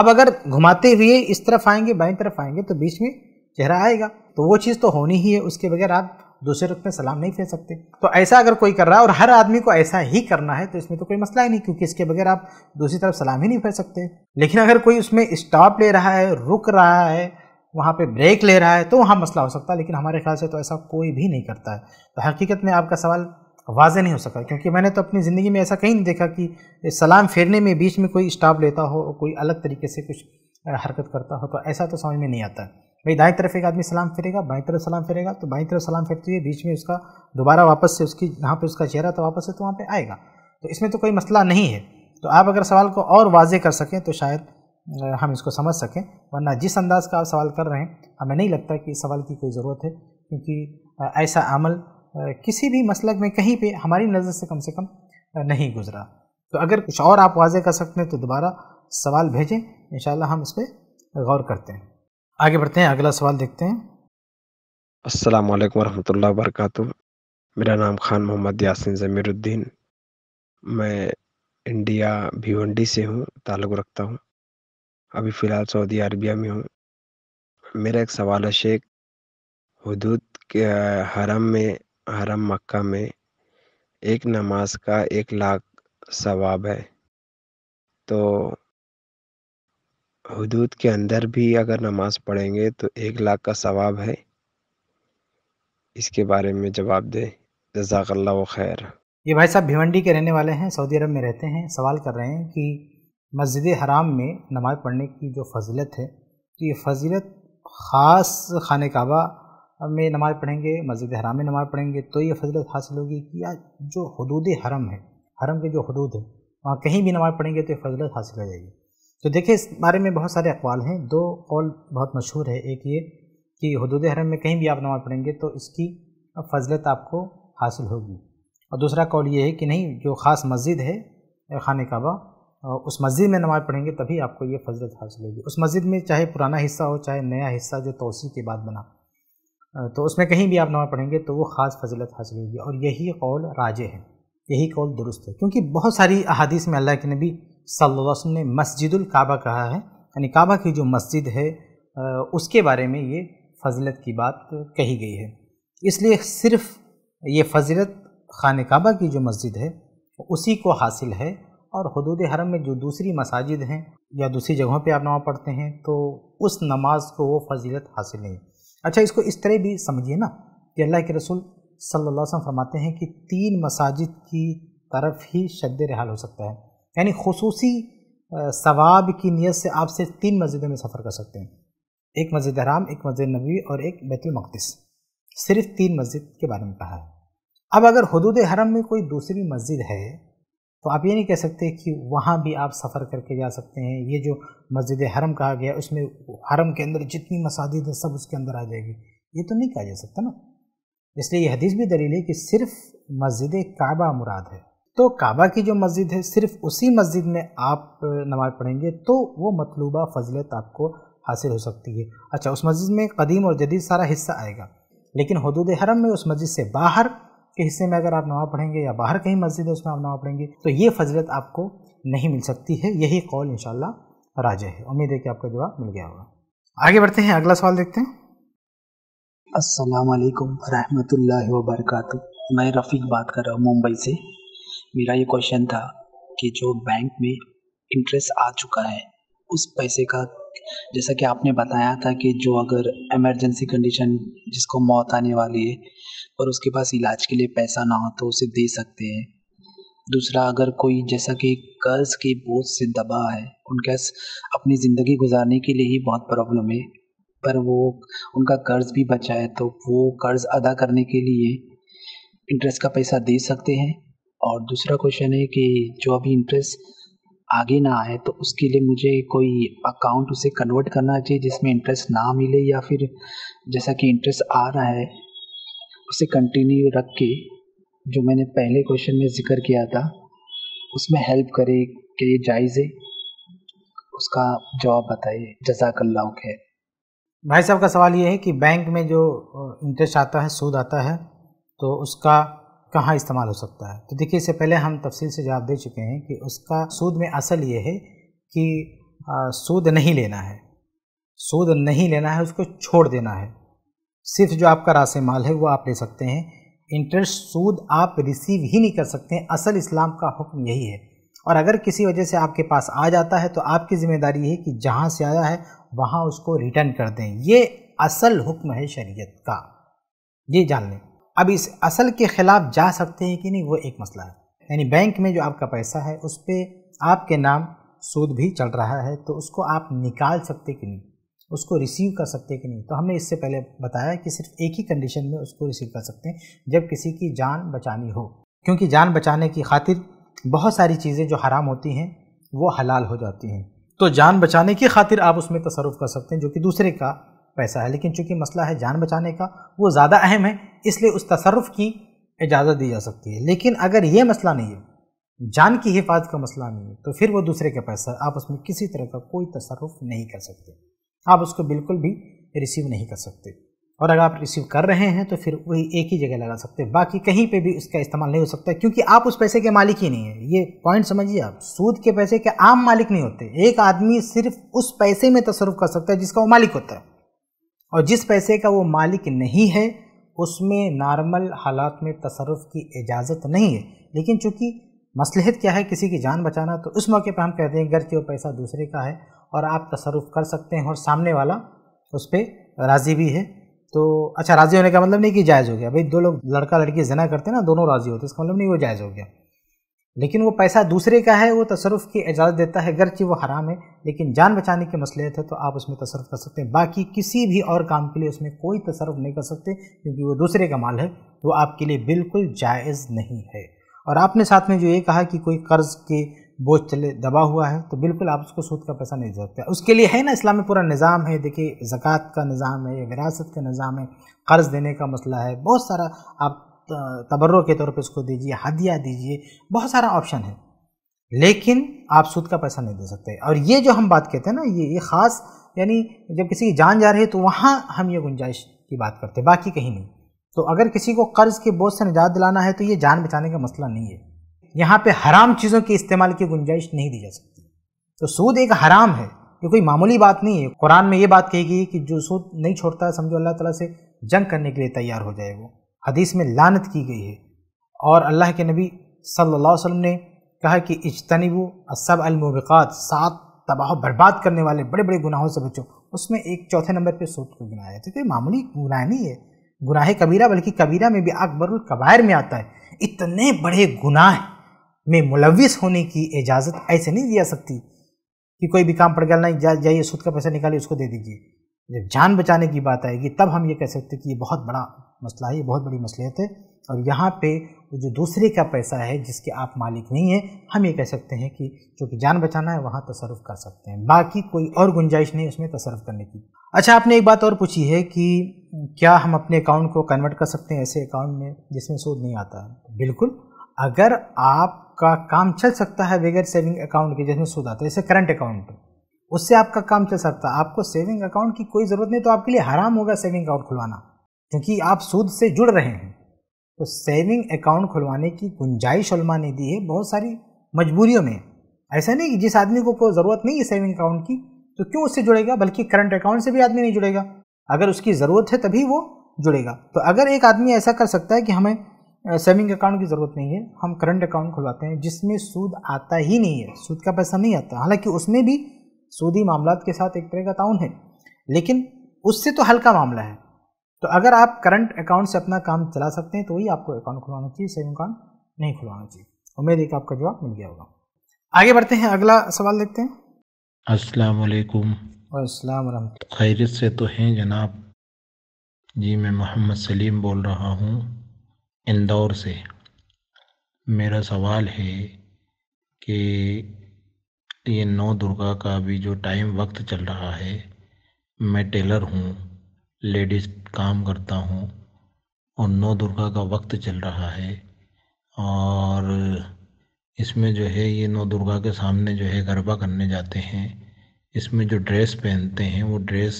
Speaker 1: अब अगर घुमाते हुए इस तरफ आएंगे बाई तरफ आएंगे तो बीच में चेहरा आएगा तो वो चीज़ तो होनी ही है उसके बगैर आप दूसरे रुख में सलाम नहीं फेर सकते तो ऐसा अगर कोई कर रहा है और हर आदमी को ऐसा ही करना है तो इसमें तो कोई मसला ही नहीं क्योंकि इसके बगैर आप दूसरी तरफ सलाम ही नहीं फेर सकते लेकिन अगर कोई उसमें स्टॉप ले रहा है रुक रहा है वहाँ पे ब्रेक ले रहा है तो वहाँ मसला हो सकता है लेकिन हमारे ख्याल से तो ऐसा कोई भी नहीं करता है तो हकीकत में आपका सवाल वाजे नहीं हो सका क्योंकि मैंने तो अपनी ज़िंदगी में ऐसा कहीं नहीं देखा कि सलाम फेरने में बीच में कोई स्टाफ लेता हो कोई अलग तरीके से कुछ हरकत करता हो तो ऐसा तो समझ में नहीं आता है भाई दाएं तरफ एक आदमी सलाम फेरेगा बाई तरफ सलाम फेरेगा तो बाई तरफ सलाम फेरते हुए बीच में उसका दोबारा वापस से उसकी जहाँ पर उसका चेहरा था वापस से तो वहाँ पर आएगा तो इसमें तो कोई मसला नहीं है तो आप अगर सवाल को और वाजे कर सकें तो शायद हम इसको समझ सकें वरना जिस अंदाज का आप सवाल कर रहे हैं हमें नहीं लगता कि इस सवाल की कोई ज़रूरत है क्योंकि ऐसा अमल किसी भी मसलक में कहीं पे हमारी नज़र से कम से कम नहीं गुजरा तो अगर कुछ और आप वाजे कर सकते हैं तो दोबारा सवाल भेजें इन हम इस पर गौर करते हैं आगे बढ़ते हैं अगला सवाल देखते हैं
Speaker 3: असलम वरह वरक मेरा नाम खान मोहम्मद यासिन ज़मीरुद्दीन मैं इंडिया भिवंडी से हूँ ताल्लुक़ रखता हूँ अभी फ़िलहाल सऊदी अरबिया में हूँ। मेरा एक सवाल है शेख हदूद के हरम में हरम मक्का में एक नमाज़ का एक लाख सवाब है। तो हदूद के अंदर भी अगर नमाज़ पढ़ेंगे तो एक लाख का सवाब है? इसके बारे में जवाब दे जजाकल्ला खैर।
Speaker 1: ये भाई साहब भिवंडी के रहने वाले हैं, सऊदी अरब में रहते हैं। सवाल कर रहे हैं कि मस्जिद हराम में नमाज़ पढ़ने की जो फजीलत है तो ये फजीलत ख़ास खान काबा में नमाज़ पढ़ेंगे मस्जिद हराम में नमाज़ पढ़ेंगे तो ये फजीलत हासिल होगी कि या जो हदूद हरम है हरम के जो हदूद है वहाँ कहीं भी नमाज़ पढ़ेंगे तो ये फजीलत हासिल हो जाएगी तो देखिए इस बारे में बहुत सारे अकवाल हैं दो कौल बहुत मशहूर है एक ये कि हदूद हरम में कहीं भी आप नमाज़ पढ़ेंगे तो इसकी फजलत आपको हासिल होगी और दूसरा कौल ये है कि नहीं जो ख़ास मस्जिद है खान काबा उस मस्जिद में नमाज़ पढ़ेंगे तभी आपको ये फजलत हासिल होगी उस मस्जिद में चाहे पुराना हिस्सा हो चाहे नया हिस्सा जो तोसी के बाद बना तो उसमें कहीं भी आप नमाज़ पढ़ेंगे तो वो ख़ास फजलत हासिल होगी और यही कौल राजे है यही कौल दुरुस्त है क्योंकि बहुत सारी अहादीस में अल्लाह के नबी सल्लल्लाहु ने मस्जिदुल काबा कहा है यानी काबा की जो मस्जिद है उसके बारे में ये फजलत की बात कही गई है इसलिए सिर्फ़ ये फजलत खान काबा की जो मस्जिद है उसी को हासिल है और हदूद हरम में जो दूसरी मसाजिद हैं या दूसरी जगहों पे आप नमाज़ पढ़ते हैं तो उस नमाज को वो फजीलत हासिल नहीं अच्छा इसको इस तरह भी समझिए ना कि अल्लाह के रसूल सल्लल्लाहु अलैहि वसल्लम फरमाते हैं कि तीन मसाजिद की तरफ ही शद रहाल हो सकता है यानी खसूसी सवाब की नीयत से आप सिर्फ तीन मस्जिदों में सफ़र कर सकते हैं एक मस्जिद हराम एक मस्जिद नबी और एक बैतुलमक़दस सिर्फ तीन मस्जिद के बारे में कहा है अब अगर हदूद हरम में कोई दूसरी मस्जिद है तो आप ये नहीं कह सकते कि वहाँ भी आप सफ़र करके जा सकते हैं ये जो मस्जिद हरम कहा गया उसमें हरम के अंदर जितनी मसाजिद है सब उसके अंदर आ जाएगी ये तो नहीं कहा जा सकता ना इसलिए यह हदीस भी दलील है कि सिर्फ मस्जिद काबा मुराद है तो काबा की जो मस्जिद है सिर्फ उसी मस्जिद में आप नमाज़ पढ़ेंगे तो वो मतलूबा फजलत आपको हासिल हो सकती है अच्छा उस मस्जिद में कदीम और जदीद सारा हिस्सा आएगा लेकिन हदूद हरम में उस मस्जिद से बाहर के हिस्से में अगर आप नमाज पढ़ेंगे या बाहर कहीं मस्जिद है उसमें आप नमाज पढ़ेंगे तो ये फजलत आपको नहीं मिल सकती है यही कौल इन राजे है उम्मीद है कि आपका जवाब मिल गया होगा आगे बढ़ते हैं अगला सवाल देखते
Speaker 4: हैं असलकम वरहमल वबरक मैं रफ़ीक बात कर रहा हूँ मुंबई से मेरा ये क्वेश्चन था कि जो बैंक में इंटरेस्ट आ चुका है उस पैसे का जैसा कि आपने बताया था कि जो अगर इमरजेंसी कंडीशन जिसको मौत आने वाली है और उसके पास इलाज के लिए पैसा ना हो तो उसे दे सकते हैं दूसरा अगर कोई जैसा कि कर्ज के बोझ से दबा है उनके अपनी ज़िंदगी गुजारने के लिए ही बहुत प्रॉब्लम है पर वो उनका कर्ज भी बचा है तो वो कर्ज अदा करने के लिए इंटरेस्ट का पैसा दे सकते हैं और दूसरा क्वेश्चन है कि जो अभी इंटरेस्ट आगे ना आए तो उसके लिए मुझे कोई अकाउंट उसे कन्वर्ट करना चाहिए जिसमें इंटरेस्ट ना मिले या फिर जैसा कि इंटरेस्ट आ रहा है उसे कंटिन्यू रख के जो मैंने पहले क्वेश्चन में जिक्र किया था उसमें हेल्प करे कि ये जायजे उसका जवाब बताइए जजाकल्ला खैर भाई साहब का
Speaker 1: सवाल ये है कि बैंक में जो इंटरेस्ट आता है सूद आता है तो उसका कहाँ इस्तेमाल हो सकता है तो देखिए इससे पहले हम तफसील से जवाब दे चुके हैं कि उसका सूद में असल ये है कि आ, सूद नहीं लेना है सूद नहीं लेना है उसको छोड़ देना है सिर्फ जो आपका रास माल है वो आप ले सकते हैं इंटरेस्ट सूद आप रिसीव ही नहीं कर सकते हैं असल इस्लाम का हुक्म यही है और अगर किसी वजह से आपके पास आ जाता है तो आपकी ज़िम्मेदारी है कि जहाँ से आया है वहाँ उसको रिटर्न कर दें ये असल हुक्म है शरीयत का ये जान लें अब इस असल के ख़िलाफ़ जा सकते हैं कि नहीं वो एक मसला है यानी बैंक में जो आपका पैसा है उस पर आपके नाम सूद भी चल रहा है तो उसको आप निकाल सकते कि नहीं उसको रिसीव कर सकते कि नहीं तो हमने इससे पहले बताया कि सिर्फ एक ही कंडीशन में उसको रिसीव कर सकते हैं जब किसी की जान बचानी हो क्योंकि जान बचाने की खातिर बहुत सारी चीज़ें जो हराम होती हैं वो हलाल हो जाती हैं तो जान बचाने की खातिर आप उसमें तसरफ़ कर सकते हैं जो कि दूसरे का पैसा है लेकिन चूंकि मसला है जान बचाने का वो ज़्यादा अहम है इसलिए उस तसरफ की इजाज़त दी जा सकती है लेकिन अगर ये मसला नहीं है जान की हिफाजत का मसला नहीं है तो फिर वो दूसरे का पैसा आप उसमें किसी तरह का कोई तसरफ नहीं कर सकते आप उसको बिल्कुल भी रिसीव नहीं कर सकते और अगर आप रिसीव कर रहे हैं तो फिर वही एक ही जगह लगा सकते हैं बाकी कहीं पे भी उसका इस्तेमाल नहीं हो सकता क्योंकि आप उस पैसे के मालिक ही नहीं है ये पॉइंट समझिए आप सूद के पैसे के आम मालिक नहीं होते एक आदमी सिर्फ उस पैसे में तसरफ कर सकता है जिसका वो मालिक होता है और जिस पैसे का वो मालिक नहीं है उसमें नॉर्मल हालात में तसरफ की इजाज़त नहीं है लेकिन चूँकि मसलहत क्या है किसी की जान बचाना तो उस मौके पर हम कहते हैं घर के वो पैसा दूसरे का है और आप तसरफ कर सकते हैं और सामने वाला उस पर राज़ी भी है तो अच्छा राज़ी होने का मतलब नहीं कि जायज़ हो गया भाई दो लोग लड़का लड़की जना करते हैं ना दोनों राज़ी होते हैं इसका मतलब नहीं वो जायज़ हो गया लेकिन वो पैसा दूसरे का है वो तसरफ़ की इजाज़त देता है गरचे वो हराम है लेकिन जान बचाने के मसले है तो आप उसमें तसरफ़ कर सकते हैं बाकी किसी भी और काम के लिए उसमें कोई तसरफ़ नहीं कर सकते क्योंकि वो दूसरे का माल है वो तो आपके लिए बिल्कुल जायज़ नहीं है और आपने साथ में जो ये कहा कि कोई कर्ज़ के बोझ चले दबा हुआ है तो बिल्कुल आप उसको सूद का पैसा नहीं दे सकते उसके लिए है ना इस्लाम में पूरा निज़ाम है देखिए ज़क़़त का निज़ाम है विरासत का निज़ाम है कर्ज़ देने का मसला है बहुत सारा आप तबर्रो के तौर पर उसको दीजिए हदिया दीजिए बहुत सारा ऑप्शन है लेकिन आप सूद का पैसा नहीं दे सकते और ये जो हम बात कहते हैं ना ये ये ख़ास यानी जब किसी की जान जा रही है तो वहाँ हम ये गुंजाइश की बात करते हैं बाकी कहीं नहीं तो अगर किसी को कर्ज़ के बोझ से निजात दिलाना है तो ये जान बचाने का मसला नहीं है यहाँ पे हराम चीज़ों के इस्तेमाल की गुंजाइश नहीं दी जा सकती तो सूद एक हराम है ये कोई मामूली बात नहीं है कुरान में ये बात कही गई कि जो सूद नहीं छोड़ता है समझो अल्लाह तला से जंग करने के लिए तैयार हो जाए वो हदीस में लानत की गई है और अल्लाह के नबी सल्लल्लाहु अलैहि वसल्लम ने कहा कि इजतनबू असब अलमोबिकात सात तबाह बर्बाद करने वाले बड़े बड़े गुनाहों से बचो उसमें एक चौथे नंबर पे सूद को गिनाया जाता है तो मामूली गुनाह नहीं है गुनाह कबीरा बल्कि कबीरा में भी अकबरुल कबायर में आता है इतने बड़े गुनाह में मुलविस होने की इजाज़त ऐसे नहीं दिया सकती कि कोई भी काम पड़ गया नहीं जा, जाइए सूद का पैसा निकालिए उसको दे दीजिए जब जान बचाने की बात आएगी तब हम ये कह सकते कि ये बहुत बड़ा मसला है ये बहुत बड़ी मसलियत है और यहाँ पे जो दूसरे का पैसा है जिसके आप मालिक नहीं हैं हम ये कह सकते हैं कि चूँकि जान बचाना है वहाँ तसरफ़ कर सकते हैं बाकी कोई और गुंजाइश नहीं उसमें तसरफ़ करने की अच्छा आपने एक बात और पूछी है कि क्या हम अपने अकाउंट को कन्वर्ट कर सकते हैं ऐसे अकाउंट में जिसमें सूद नहीं आता बिल्कुल अगर आपका काम चल सकता है बगैर सेविंग अकाउंट के जिसमें सूद आता है जैसे करंट अकाउंट पर उससे आपका काम चल सकता है आपको सेविंग अकाउंट की कोई ज़रूरत नहीं तो आपके लिए हराम होगा सेविंग अकाउंट खुलवाना क्योंकि आप सूद से जुड़ रहे हैं तो सेविंग अकाउंट खुलवाने की गुंजाइश उलमा ने दी है बहुत सारी मजबूरियों में ऐसा नहीं कि जिस आदमी को कोई ज़रूरत नहीं है सेविंग अकाउंट की तो क्यों उससे जुड़ेगा बल्कि करंट अकाउंट से भी आदमी नहीं जुड़ेगा अगर उसकी ज़रूरत है तभी वो जुड़ेगा तो अगर एक आदमी ऐसा कर सकता है कि हमें सेविंग अकाउंट की ज़रूरत नहीं है हम करंट अकाउंट खुलवाते हैं जिसमें सूद आता ही नहीं है सूद का पैसा नहीं आता हालांकि उसमें भी सूदी मामला के साथ एक तरह का ताउन है लेकिन उससे तो हल्का मामला है तो अगर आप करंट अकाउंट से अपना काम चला सकते हैं तो वही आपको अकाउंट खुलवाना चाहिए सेविंग अकाउंट नहीं खुलवाना चाहिए उम्मीद है कि आपका जवाब मिल गया होगा आगे बढ़ते हैं अगला सवाल देखते हैं
Speaker 2: अस्सलाम वालेकुम अस्सलाम खैरियत से तो हैं जनाब जी मैं मोहम्मद सलीम बोल रहा हूँ इंदौर से मेरा सवाल है कि ये नौ दुर्गा का अभी जो टाइम वक्त चल रहा है मैं टेलर हूँ लेडीज़ काम करता हूँ और नौ दुर्गा का वक्त चल रहा है और इसमें जो है ये नौ दुर्गा के सामने जो है गरबा करने जाते हैं इसमें जो ड्रेस पहनते हैं वो ड्रेस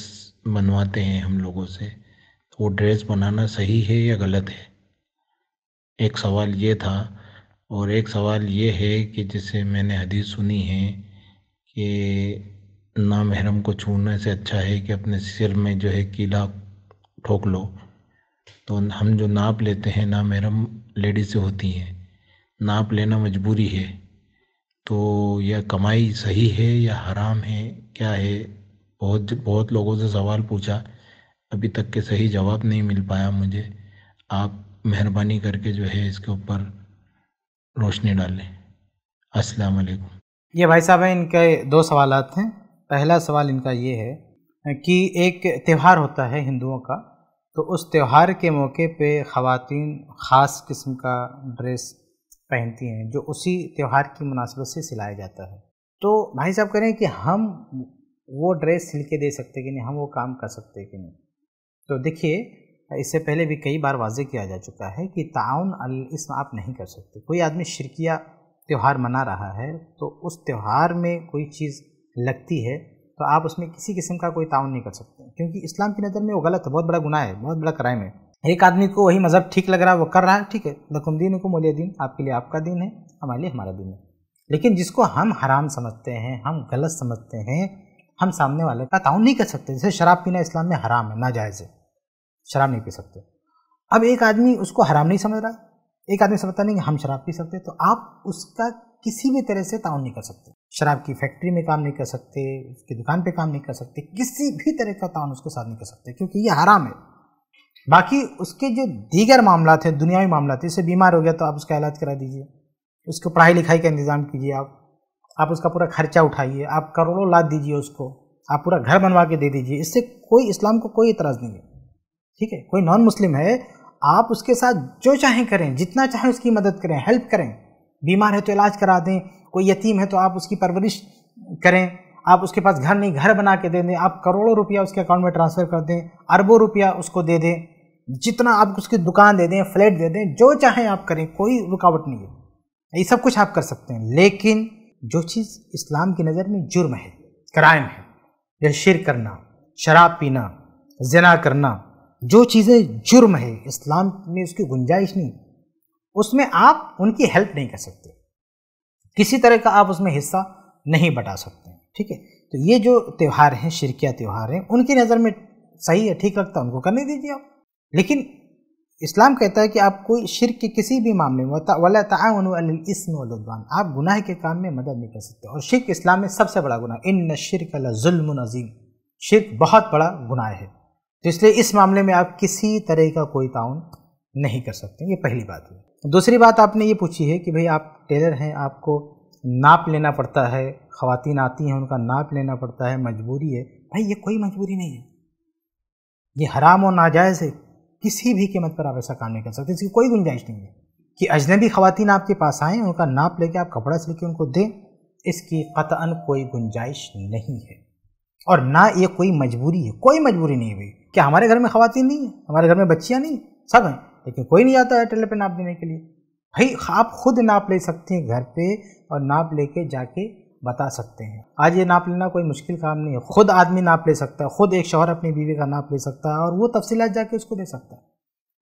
Speaker 2: बनवाते हैं हम लोगों से वो ड्रेस बनाना सही है या गलत है एक सवाल ये था और एक सवाल ये है कि जैसे मैंने हदीस सुनी है कि ना महरम को छूने से अच्छा है कि अपने सिर में जो है कीला ठोक लो तो हम जो नाप लेते हैं ना महरम लेडी से होती हैं नाप लेना मजबूरी है तो यह कमाई सही है या हराम है क्या है बहुत बहुत लोगों से सवाल पूछा अभी तक के सही जवाब नहीं मिल पाया मुझे आप मेहरबानी करके जो है इसके ऊपर रोशनी डालें अस्सलाम वालेकुम
Speaker 1: ये भाई साहब हैं इनके दो सवाल हैं पहला सवाल इनका ये है कि एक त्यौहार होता है हिंदुओं का तो उस त्यौहार के मौके पे ख़वातीन ख़ास किस्म का ड्रेस पहनती हैं जो उसी त्यौहार की मुनासिबत से सिलाया जाता है तो भाई साहब करें कि हम वो ड्रेस सिल के दे सकते कि नहीं हम वो काम कर सकते कि नहीं तो देखिए इससे पहले भी कई बार वाजे किया जा चुका है कि ताउन अल इसमें आप नहीं कर सकते कोई आदमी शिरकिया त्यौहार मना रहा है तो उस त्यौहार में कोई चीज़ लगती है तो आप उसमें किसी किस्म का कोई ताउन नहीं कर सकते क्योंकि इस्लाम की नज़र में वो गलत है बहुत बड़ा गुनाह है बहुत बड़ा क्राइम है एक आदमी को वही मज़हब ठीक लग रहा है वो कर रहा है ठीक है लकुम को मोलिया दिन आपके लिए आपका दिन है हमारे लिए हमारा दिन है लेकिन जिसको हम हराम समझते हैं हम गलत समझते हैं हम सामने वाले का ताउन नहीं कर सकते जैसे शराब पीना इस्लाम में हराम है नाजायज़ है शराब नहीं पी सकते अब एक आदमी उसको हराम नहीं समझ रहा एक आदमी समझता नहीं कि हम शराब पी सकते तो आप उसका किसी भी तरह से ताउन नहीं कर सकते शराब की फैक्ट्री में काम नहीं कर सकते उसकी दुकान पे काम नहीं कर सकते किसी भी तरह का तान उसके साथ नहीं कर सकते क्योंकि ये हराम है बाकी उसके जो दीगर मामला थे दुनियावी मामला थे जैसे बीमार हो गया तो आप उसका इलाज करा दीजिए उसको पढ़ाई लिखाई का इंतज़ाम कीजिए आप आप उसका पूरा खर्चा उठाइए आप करोड़ों लाद दीजिए उसको आप पूरा घर बनवा के दे दीजिए इससे कोई इस्लाम को कोई इतराज़ नहीं है ठीक है कोई नॉन मुस्लिम है आप उसके साथ जो चाहें करें जितना चाहें उसकी मदद करें हेल्प करें बीमार है तो इलाज करा दें कोई यतीम है तो आप उसकी परवरिश करें आप उसके पास घर नहीं घर बना के दे दें आप करोड़ों रुपया उसके अकाउंट में ट्रांसफ़र कर दें अरबों रुपया उसको दे दें जितना आप उसकी दुकान दे दें फ्लैट दे दें जो चाहें आप करें कोई रुकावट नहीं है ये सब कुछ आप कर सकते हैं लेकिन जो चीज़ इस्लाम की नज़र में जुर्म है क्राइम है या शिर करना शराब पीना जना करना जो चीज़ें जुर्म है इस्लाम में उसकी गुंजाइश नहीं उसमें आप उनकी हेल्प नहीं कर सकते किसी तरह का आप उसमें हिस्सा नहीं बटा सकते हैं ठीक है तो ये जो त्यौहार हैं शिरकिया त्यौहार हैं उनकी नज़र में सही है ठीक लगता है उनको करने दीजिए आप लेकिन इस्लाम कहता है कि आप कोई शिर के किसी भी मामले में वला ताउनस्म वलुद्वान आप गुनाह के काम में मदद नहीं कर सकते और शिरक इस्लाम में सबसे बड़ा गुनाह इन न शिरक अज़ीम शिरक बहुत बड़ा गुनाह है तो इसलिए इस मामले में आप किसी तरह का कोई ताउन नहीं कर सकते ये पहली बात है दूसरी बात आपने ये पूछी है कि भाई आप टेलर हैं आपको नाप लेना पड़ता है ख़वातीन आती हैं उनका नाप लेना पड़ता है मजबूरी है भाई ये कोई मजबूरी नहीं है ये हराम और नाजायज़ है किसी भी कीमत पर आप ऐसा काम नहीं कर सकते इसकी कोई गुंजाइश नहीं है कि अजनबी ख़वान आपके पास आएँ उनका नाप लेके आप कपड़ा सिल के उनको दें इसकी कतान कोई गुंजाइश नहीं है और ना ये कोई मजबूरी है कोई मजबूरी नहीं है भाई क्या हमारे घर में ख़वान नहीं है हमारे घर में बच्चियाँ नहीं सब हैं लेकिन कोई नहीं आता है टेलर पे नाप देने के लिए भाई आप खुद नाप ले सकते हैं घर पे और नाप लेके जाके बता सकते हैं आज ये नाप लेना कोई मुश्किल काम नहीं है खुद आदमी नाप ले सकता है खुद एक शोहर अपनी बीवी का नाप ले सकता है और वो तफसीलात जाके उसको दे सकता है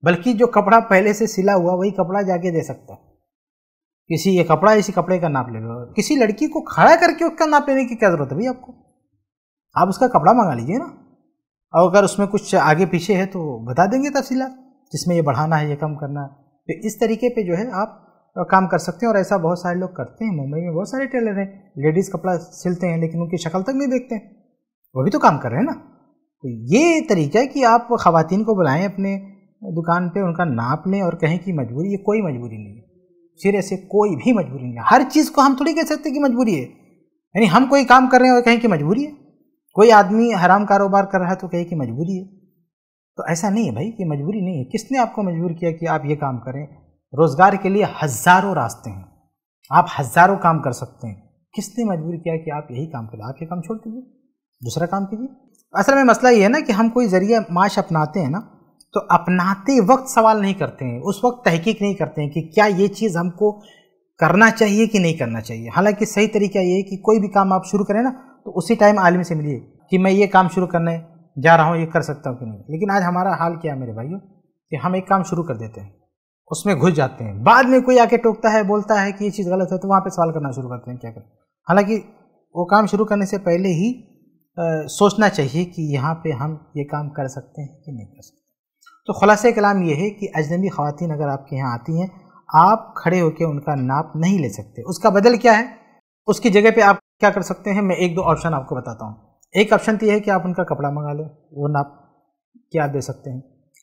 Speaker 1: बल्कि जो कपड़ा पहले से सिला हुआ वही कपड़ा जाके दे सकता है किसी ये कपड़ा इसी कपड़े का नाप ले लो किसी लड़की को खड़ा करके उसका नाप लेने की क्या ज़रूरत है भाई आपको आप उसका कपड़ा मंगा लीजिए ना और अगर उसमें कुछ आगे पीछे है तो बता देंगे तफसीला जिसमें ये बढ़ाना है ये कम करना है तो इस तरीके पे जो है आप काम कर सकते हैं और ऐसा बहुत सारे लोग करते हैं मुंबई में बहुत सारे टेलर हैं लेडीज़ कपड़ा सिलते हैं लेकिन उनकी शक्ल तक नहीं देखते हैं वो भी तो काम कर रहे हैं ना तो ये तरीका है कि आप ख़वान को बुलाएं अपने दुकान पे उनका नाप लें और कहें कि मजबूरी ये कोई मजबूरी नहीं है फिर ऐसे कोई भी मजबूरी नहीं है हर चीज़ को हम थोड़ी कह सकते कि मजबूरी है यानी हम कोई काम कर रहे हैं और कहें कि मजबूरी है कोई आदमी हराम कारोबार कर रहा है तो कहे कि मजबूरी है तो ऐसा नहीं है भाई कि मजबूरी नहीं है किसने आपको मजबूर किया कि आप ये काम करें रोज़गार के लिए हज़ारों रास्ते हैं आप हज़ारों काम कर सकते हैं किसने मजबूर किया कि आप यही काम करें आप ये काम छोड़ दीजिए दूसरा काम कीजिए असल में मसला ये है ना कि हम कोई ज़रिया माश अपनाते हैं ना तो अपनाते वक्त सवाल नहीं करते हैं उस वक्त तहकीक नहीं करते हैं कि क्या ये चीज़ हमको करना चाहिए कि नहीं करना चाहिए हालांकि सही तरीका ये है कि कोई भी काम आप शुरू करें ना तो उसी टाइम आलमी से मिलिए कि मैं ये काम शुरू करना है जा रहा हूँ ये कर सकता हूँ कि नहीं लेकिन आज हमारा हाल क्या है मेरे भाइयों कि हम एक काम शुरू कर देते हैं उसमें घुस जाते हैं बाद में कोई आके टोकता है बोलता है कि ये चीज़ गलत है तो वहाँ पर सवाल करना शुरू करते हैं क्या करें हालांकि वो काम शुरू करने से पहले ही आ, सोचना चाहिए कि यहाँ पे हम ये काम कर सकते हैं कि नहीं कर सकते तो खुलासा कलाम ये है कि अजनबी ख़वान अगर आपके यहाँ आती हैं आप खड़े होकर उनका नाप नहीं ले सकते उसका बदल क्या है उसकी जगह पर आप क्या कर सकते हैं मैं एक दो ऑप्शन आपको बताता हूँ एक ऑप्शन तो ये है कि आप उनका कपड़ा मंगा लें वो नाप के आप दे सकते हैं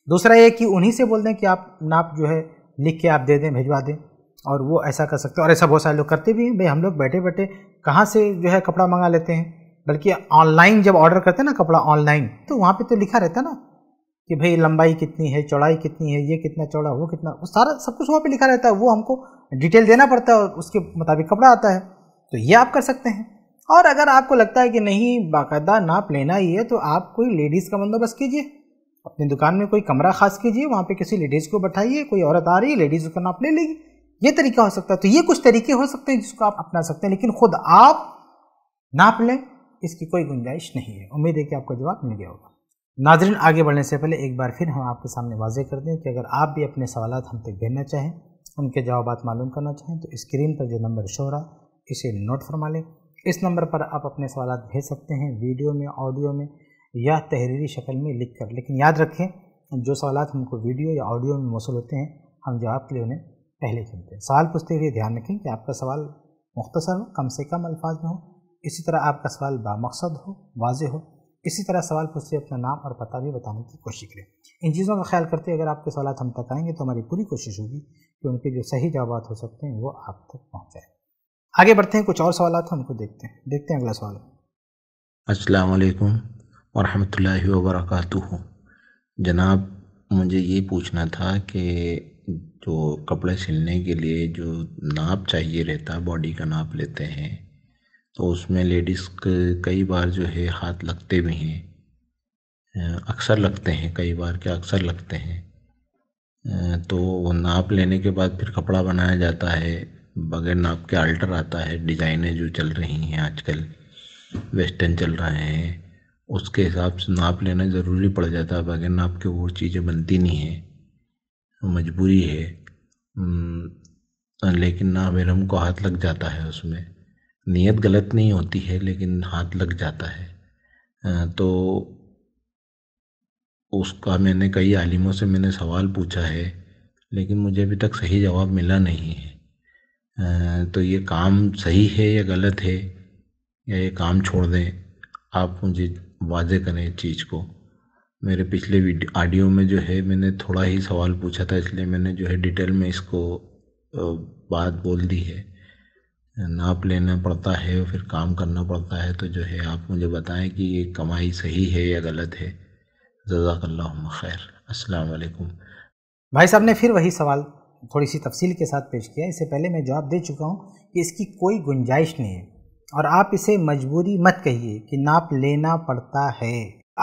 Speaker 1: दूसरा ये कि उन्हीं से बोल दें कि आप नाप जो है लिख के आप दे दें भिजवा दें और वो ऐसा कर सकते हैं और ऐसा बहुत सारे लोग करते भी हैं भाई हम लोग बैठे बैठे कहाँ से जो है कपड़ा मंगा लेते हैं बल्कि ऑनलाइन जब ऑर्डर करते हैं ना कपड़ा ऑनलाइन तो वहाँ पे तो लिखा रहता है ना कि भाई लंबाई कितनी है चौड़ाई कितनी है ये कितना चौड़ा वो कितना वो सारा सब कुछ वहाँ पर लिखा रहता है वो हमको डिटेल देना पड़ता है और उसके मुताबिक कपड़ा आता है तो ये आप कर सकते हैं और अगर आपको लगता है कि नहीं बाकायदा नाप लेना ही है तो आप कोई लेडीज़ का बंदोबस्त कीजिए अपनी दुकान में कोई कमरा खास कीजिए वहाँ पे किसी लेडीज़ को बैठाइए कोई औरत आ रही है लेडीज़ उसका नाप ले लेगी ये तरीका हो सकता है तो ये कुछ तरीके हो सकते हैं जिसको आप अपना सकते हैं लेकिन खुद आप नाप लें इसकी कोई गुंजाइश नहीं है उम्मीद है कि आपको जवाब मिल गया होगा नाजरन आगे बढ़ने से पहले एक बार फिर हम आपके सामने वाजे कर दें कि अगर आप भी अपने सवाल हम तक भेजना चाहें उनके जवाब मालूम करना चाहें तो स्क्रीन पर जो नंबर शो रहा इसे नोट फरमा लें इस नंबर पर आप अपने सवाल भेज सकते हैं वीडियो में ऑडियो में या तहरीरी शक्ल में लिख कर लेकिन याद रखें जो सवाल हमको वीडियो या ऑडियो में मौसू होते हैं हम जवाब के लिए उन्हें पहले चुनते हैं सवाल पूछते हुए ध्यान रखें कि आपका सवाल मुख्तसर हो कम से कम अल्फाज में हो इसी तरह आपका सवाल बामकसद हो वाज हो इसी तरह सवाल पूछते अपना नाम और पता भी बताने की कोशिश करें इन चीज़ों का ख्याल करते अगर आपके सवाल हम तक आएंगे तो हमारी पूरी कोशिश होगी कि उनके जो सही जवाब हो सकते हैं वो आप तक पहुँचाएँ आगे बढ़ते हैं कुछ और सवाल आते हैं उनको देखते हैं देखते हैं अगला सवाल
Speaker 2: असलकम वरहमल वर्क जनाब मुझे ये पूछना था कि जो कपड़े सिलने के लिए जो नाप चाहिए रहता है बॉडी का नाप लेते हैं तो उसमें लेडीज़ कई बार जो है हाथ लगते भी हैं अक्सर लगते हैं कई बार क्या अक्सर लगते हैं तो वो नाप लेने के बाद फिर कपड़ा बनाया जाता है बगैर नाप के अल्टर आता है डिज़ाइनें जो चल रही हैं आजकल वेस्टर्न चल रहे हैं उसके हिसाब से नाप लेना ज़रूरी पड़ जाता है बगैर नाप के वो चीज़ें बनती नहीं हैं मजबूरी है हम्म, लेकिन ना फिर हमको हाथ लग जाता है उसमें नीयत गलत नहीं होती है लेकिन हाथ लग जाता है तो उसका मैंने कई आलिमों से मैंने सवाल पूछा है लेकिन मुझे अभी तक सही जवाब मिला नहीं है तो ये काम सही है या गलत है या ये काम छोड़ दें आप मुझे वाजे करें चीज़ को मेरे पिछले वीडियो ऑडियो में जो है मैंने थोड़ा ही सवाल पूछा था इसलिए मैंने जो है डिटेल में इसको बात बोल दी है नाप लेना पड़ता है फिर काम करना पड़ता है तो जो है आप मुझे बताएं कि ये कमाई सही है या गलत है जजाकल्ला खैर अस्सलाम
Speaker 1: भाई साहब ने फिर वही सवाल थोड़ी सी तफसील के साथ पेश किया इससे पहले मैं जवाब दे चुका हूँ कि इसकी कोई गुंजाइश नहीं है और आप इसे मजबूरी मत कहिए कि नाप लेना पड़ता है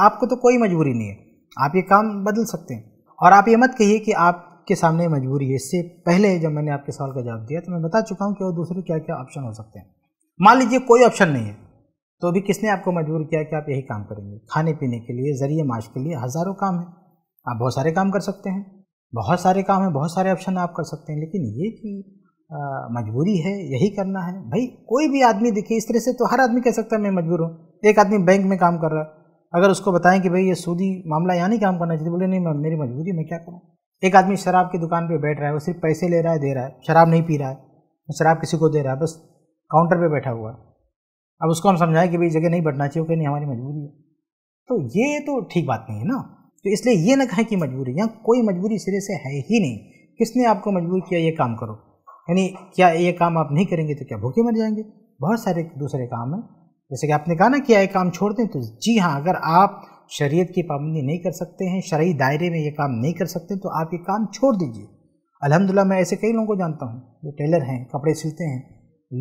Speaker 1: आपको तो कोई मजबूरी नहीं है आप ये काम बदल सकते हैं और आप ये मत कहिए कि आपके सामने मजबूरी है इससे पहले जब मैंने आपके सवाल का जवाब दिया तो मैं बता चुका हूँ कि और दूसरे क्या क्या ऑप्शन हो सकते हैं मान लीजिए कोई ऑप्शन नहीं है तो अभी किसने आपको मजबूर किया कि आप यही काम करेंगे खाने पीने के लिए ज़रिए माश के लिए हज़ारों काम हैं आप बहुत सारे काम कर सकते हैं बहुत सारे काम हैं बहुत सारे ऑप्शन आप कर सकते हैं लेकिन ये कि मजबूरी है यही करना है भाई कोई भी आदमी देखिए इस तरह से तो हर आदमी कह सकता है मैं मजबूर हूँ एक आदमी बैंक में काम कर रहा है अगर उसको बताएं कि भाई ये सूदी मामला यहाँ नहीं काम करना चाहिए तो बोले नहीं मैं मेरी मजबूरी मैं क्या करूँ एक आदमी शराब की दुकान पर बैठ रहा है वो सिर्फ पैसे ले रहा है दे रहा है शराब नहीं पी रहा है शराब किसी को दे रहा है बस काउंटर पर बैठा हुआ है अब उसको हम समझाएं कि भाई जगह नहीं बैठना चाहिए कि नहीं हमारी मजबूरी है तो ये तो ठीक बात नहीं है ना तो इसलिए ये ना कहें कि मजबूरी यहाँ कोई मजबूरी सिरे से है ही नहीं किसने आपको मजबूर किया ये काम करो यानी क्या ये काम आप नहीं करेंगे तो क्या भूखे मर जाएंगे बहुत सारे दूसरे काम हैं जैसे कि आपने कहा ना कि ये काम छोड़ दें तो जी हाँ अगर आप शरीयत की पाबंदी नहीं कर सकते हैं शरा दायरे में ये काम नहीं कर सकते तो आप ये काम छोड़ दीजिए अलहमदिल्ला मैं ऐसे कई लोगों को जानता हूँ जो टेलर हैं कपड़े सिलते हैं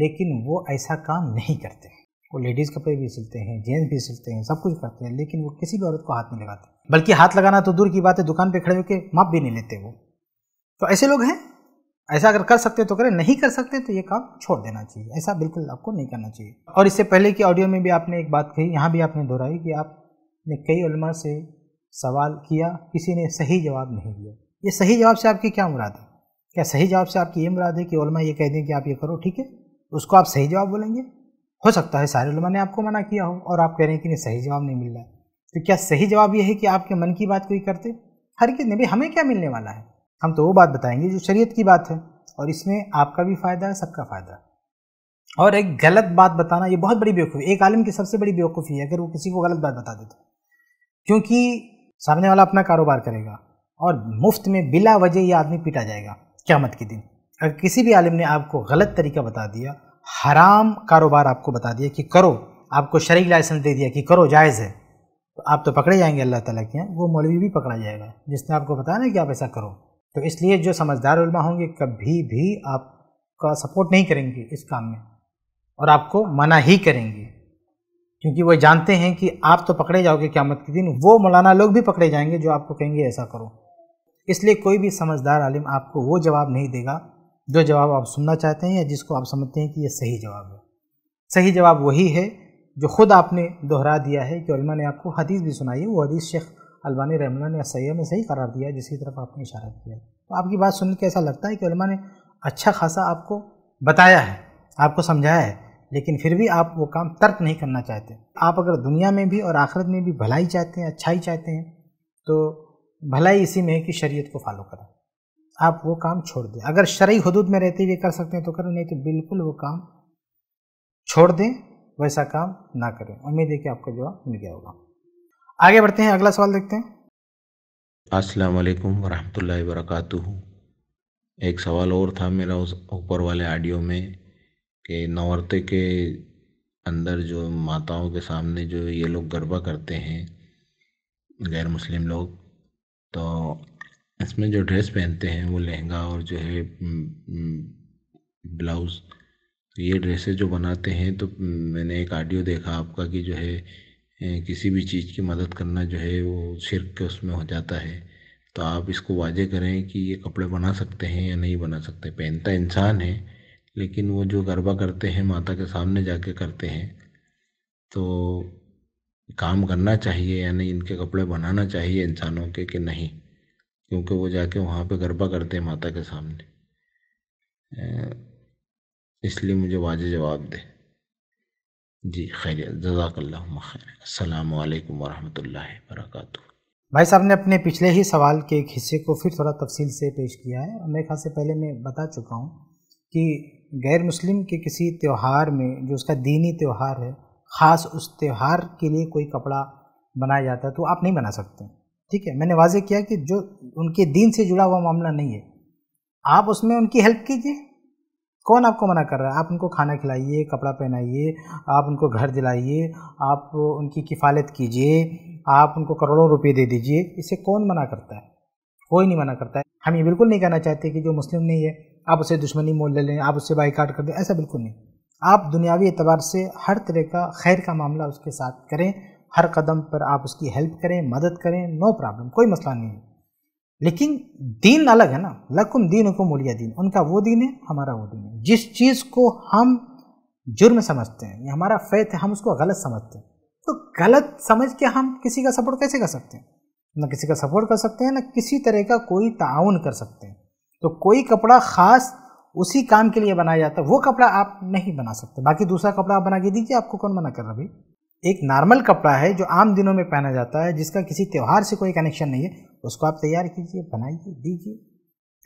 Speaker 1: लेकिन वो ऐसा काम नहीं करते हैं वो लेडीज़ कपड़े भी सिलते हैं जेंट्स भी सिलते हैं सब कुछ करते हैं लेकिन वो किसी भी औरत को हाथ नहीं लगाते बल्कि हाथ लगाना तो दूर की बात है दुकान पर खड़े होकर माप भी नहीं लेते वो तो ऐसे लोग हैं ऐसा अगर कर सकते तो करें नहीं कर सकते तो ये काम छोड़ देना चाहिए ऐसा बिल्कुल आपको नहीं करना चाहिए और इससे पहले की ऑडियो में भी आपने एक बात कही यहाँ भी आपने दोहराई कि आपने कई उलमा से सवाल किया किसी ने सही जवाब नहीं दिया ये सही जवाब से आपकी क्या मुराद है क्या सही जवाब से आपकी ये मुराद है कि उलमा ये कह दें कि आप ये करो ठीक है उसको आप सही जवाब बोलेंगे हो सकता है सारे लोगों ने आपको मना किया हो और आप कह रहे हैं कि नहीं सही जवाब नहीं मिल रहा है तो क्या सही जवाब यह है कि आपके मन की बात कोई करते हर के नबी हमें क्या मिलने वाला है हम तो वो बात बताएंगे जो शरीयत की बात है और इसमें आपका भी फ़ायदा है सबका फ़ायदा और एक गलत बात बताना ये बहुत बड़ी बेवकूफ़ी एक आलम की सबसे बड़ी बेवकूफ़ी है अगर वो किसी को गलत बात बता दे तो क्योंकि सामने वाला अपना कारोबार करेगा और मुफ्त में बिला वजह ये आदमी पीटा जाएगा क्यामत के दिन अगर किसी भी आलिम ने आपको गलत तरीका बता दिया हराम कारोबार आपको बता दिया कि करो आपको शरीक लाइसेंस दे दिया कि करो जायज़ है तो आप तो पकड़े जाएंगे अल्लाह ताला के वो मौलवी भी पकड़ा जाएगा जिसने आपको बताया ना कि आप ऐसा करो तो इसलिए जो समझदार उलमा होंगे कभी भी आपका सपोर्ट नहीं करेंगे इस काम में और आपको मना ही करेंगे क्योंकि वो जानते हैं कि आप तो पकड़े जाओगे क्यामत के दिन वो मौलाना लोग भी पकड़े जाएंगे जो आपको कहेंगे ऐसा करो इसलिए कोई भी समझदार आलिम आपको वो जवाब नहीं देगा जो जवाब आप सुनना चाहते हैं या जिसको आप समझते हैं कि यह सही जवाब है सही जवाब वही है जो खुद आपने दोहरा दिया है कि उलमा ने आपको हदीस भी सुनाई है वो हदीस शेख अलबानी रहमान ने सैय में सही करार दिया है जिसकी तरफ आपने इशारा किया है तो आपकी बात सुन के ऐसा लगता है कि ने अच्छा खासा आपको बताया है आपको समझाया है लेकिन फिर भी आप वो काम तर्क नहीं करना चाहते आप अगर दुनिया में भी और आखिरत में भी भलाई चाहते हैं अच्छाई चाहते हैं तो भलाई इसी में है कि शरीयत को फॉलो करें आप वो काम छोड़ दें अगर शरय हदूद में रहते हुए कर सकते हैं तो करें नहीं तो बिल्कुल वो काम छोड़ दें वैसा काम ना करें उम्मीद है कि आपको जवाब मिल गया होगा आगे बढ़ते हैं अगला सवाल देखते हैं
Speaker 2: अस्सलाम वालेकुम वरहमतुल्लाहि वबरकातुहू एक सवाल और था मेरा उस ऊपर वाले ऑडियो में कि नवरते के अंदर जो माताओं के सामने जो ये लोग गरबा करते हैं गैर मुस्लिम लोग तो इसमें जो ड्रेस पहनते हैं वो लहंगा और जो है ब्लाउज़ ये ड्रेसेस जो बनाते हैं तो मैंने एक आडियो देखा आपका कि जो है किसी भी चीज़ की मदद करना जो है वो शिरक के उसमें हो जाता है तो आप इसको वाजे करें कि ये कपड़े बना सकते हैं या नहीं बना सकते पहनता इंसान है लेकिन वो जो गरबा करते हैं माता के सामने जाके करते हैं तो काम करना चाहिए यानी इनके कपड़े बनाना चाहिए इंसानों के कि नहीं क्योंकि वो जाके वहाँ पे गरबा करते हैं माता के सामने इसलिए मुझे वाज जवाब दे जी खैर जजाकल्ला खैर अल्लाम वरम वरक
Speaker 1: भाई साहब ने अपने पिछले ही सवाल के एक हिस्से को फिर थोड़ा तफसील से पेश किया है मेरे ख्याल से पहले मैं बता चुका हूँ कि गैर मुस्लिम के किसी त्यौहार में जो उसका दीनी त्यौहार है ख़ास उस त्यौहार के लिए कोई कपड़ा बनाया जाता है तो आप नहीं बना सकते ठीक है मैंने वाजे किया कि जो उनके दीन से जुड़ा हुआ मामला नहीं है आप उसमें उनकी हेल्प कीजिए कौन आपको मना कर रहा है आप उनको खाना खिलाइए कपड़ा पहनाइए आप उनको घर दिलाइए आप उनकी किफ़ालत कीजिए आप उनको करोड़ों रुपए दे दीजिए इसे कौन मना करता है कोई नहीं मना करता है हम ये बिल्कुल नहीं कहना चाहते कि जो मुस्लिम नहीं है आप उसे दुश्मनी मोल ले लें आप उससे बाईकाट कर दें ऐसा बिल्कुल नहीं आप दुनियावी एतबार से हर तरह का खैर का मामला उसके साथ करें हर कदम पर आप उसकी हेल्प करें मदद करें नो प्रॉब्लम कोई मसला नहीं है लेकिन दीन अलग है ना लकुम दीन को उलिया दीन उनका वो दीन है हमारा वो दीन है जिस चीज़ को हम जुर्म समझते हैं या हमारा फैत है हम उसको गलत समझते हैं तो गलत समझ के हम किसी का सपोर्ट कैसे कर सकते हैं ना किसी का सपोर्ट कर सकते हैं ना किसी तरह का कोई ताउन कर सकते हैं तो कोई कपड़ा ख़ास उसी काम के लिए बनाया जाता है वो कपड़ा आप नहीं बना सकते बाकी दूसरा कपड़ा आप बना के दीजिए आपको कौन मना कर रहा भाई एक नॉर्मल कपड़ा है जो आम दिनों में पहना जाता है जिसका किसी त्यौहार से कोई कनेक्शन नहीं है उसको आप तैयार कीजिए बनाइए दीजिए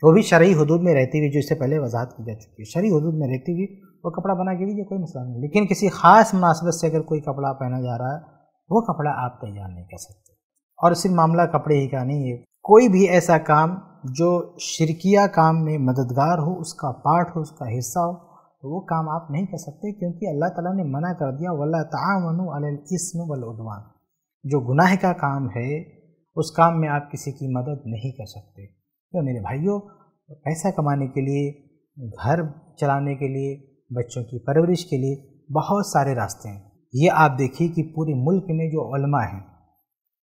Speaker 1: वो भी शरी हदूद में रहती हुई जो इससे पहले वजाहत की जा चुकी है शरी हदूद में रहती हुई वो कपड़ा बना के दीजिए कोई मसला नहीं लेकिन किसी ख़ास मुनासबत से अगर कोई कपड़ा पहना जा रहा है वो कपड़ा आप तैयार नहीं कर सकते और सिर्फ मामला कपड़े ही का नहीं है कोई भी ऐसा काम जो शिरकिया काम में मददगार हो उसका पार्ट हो उसका हिस्सा हो तो वो काम आप नहीं कर सकते क्योंकि अल्लाह ताला ने मना कर दिया वल्ला तामनु अलस्म वलउदवान जो गुनाह का काम है उस काम में आप किसी की मदद नहीं कर सकते तो मेरे भाइयों पैसा कमाने के लिए घर चलाने के लिए बच्चों की परवरिश के लिए बहुत सारे रास्ते हैं ये आप देखिए कि पूरे मुल्क में जो उलमा हैं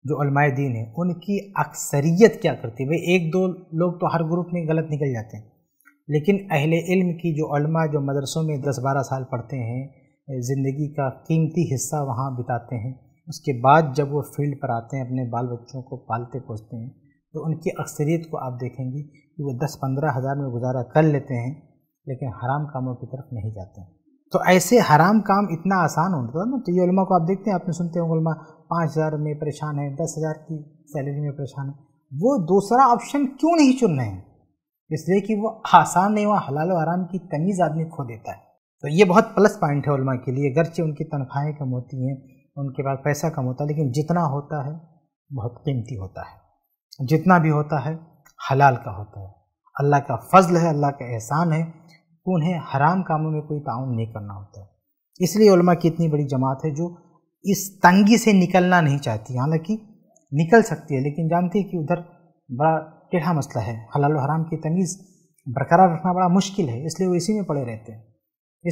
Speaker 1: जो उलमाए दीन हैं उनकी अक्सरियत क्या करती है भाई एक दो लोग तो हर ग्रुप में गलत निकल जाते हैं लेकिन अहल इल्म की जो अलमा जो मदरसों में दस बारह साल पढ़ते हैं ज़िंदगी का कीमती हिस्सा वहाँ बिताते हैं उसके बाद जब वो फील्ड पर आते हैं अपने बाल बच्चों को पालते पोसते हैं तो उनकी अक्सरियत को आप देखेंगे कि वो दस पंद्रह हज़ार में गुजारा कर लेते हैं लेकिन हराम कामों की तरफ नहीं जाते हैं तो ऐसे हराम काम इतना आसान होता तो था ना तो ये उल्मा को आप देखते हैं आपने सुनते हैं पाँच हज़ार में परेशान है दस हज़ार की सैलरी में परेशान है वो दूसरा ऑप्शन क्यों नहीं चुन रहे हैं इसलिए कि वो आसान नहीं हुआ हलाल और आराम की तमीज़ आदमी खो देता है तो ये बहुत प्लस पॉइंट है उलमा के लिए गरचे उनकी तनख्वाहें कम होती हैं उनके पास पैसा कम होता है लेकिन जितना होता है बहुत कीमती होता है जितना भी होता है हलाल का होता है अल्लाह का फजल है अल्लाह का एहसान है उन्हें हराम कामों में कोई ताउन नहीं करना होता है इसलिए उलमा की इतनी बड़ी जमात है जो इस तंगी से निकलना नहीं चाहती हालांकि निकल सकती है लेकिन जानती है कि उधर बड़ा टेढ़ा मसला है हलाल हराम की तमीज़ बरकरार रखना बड़ा मुश्किल है इसलिए वो इसी में पड़े रहते हैं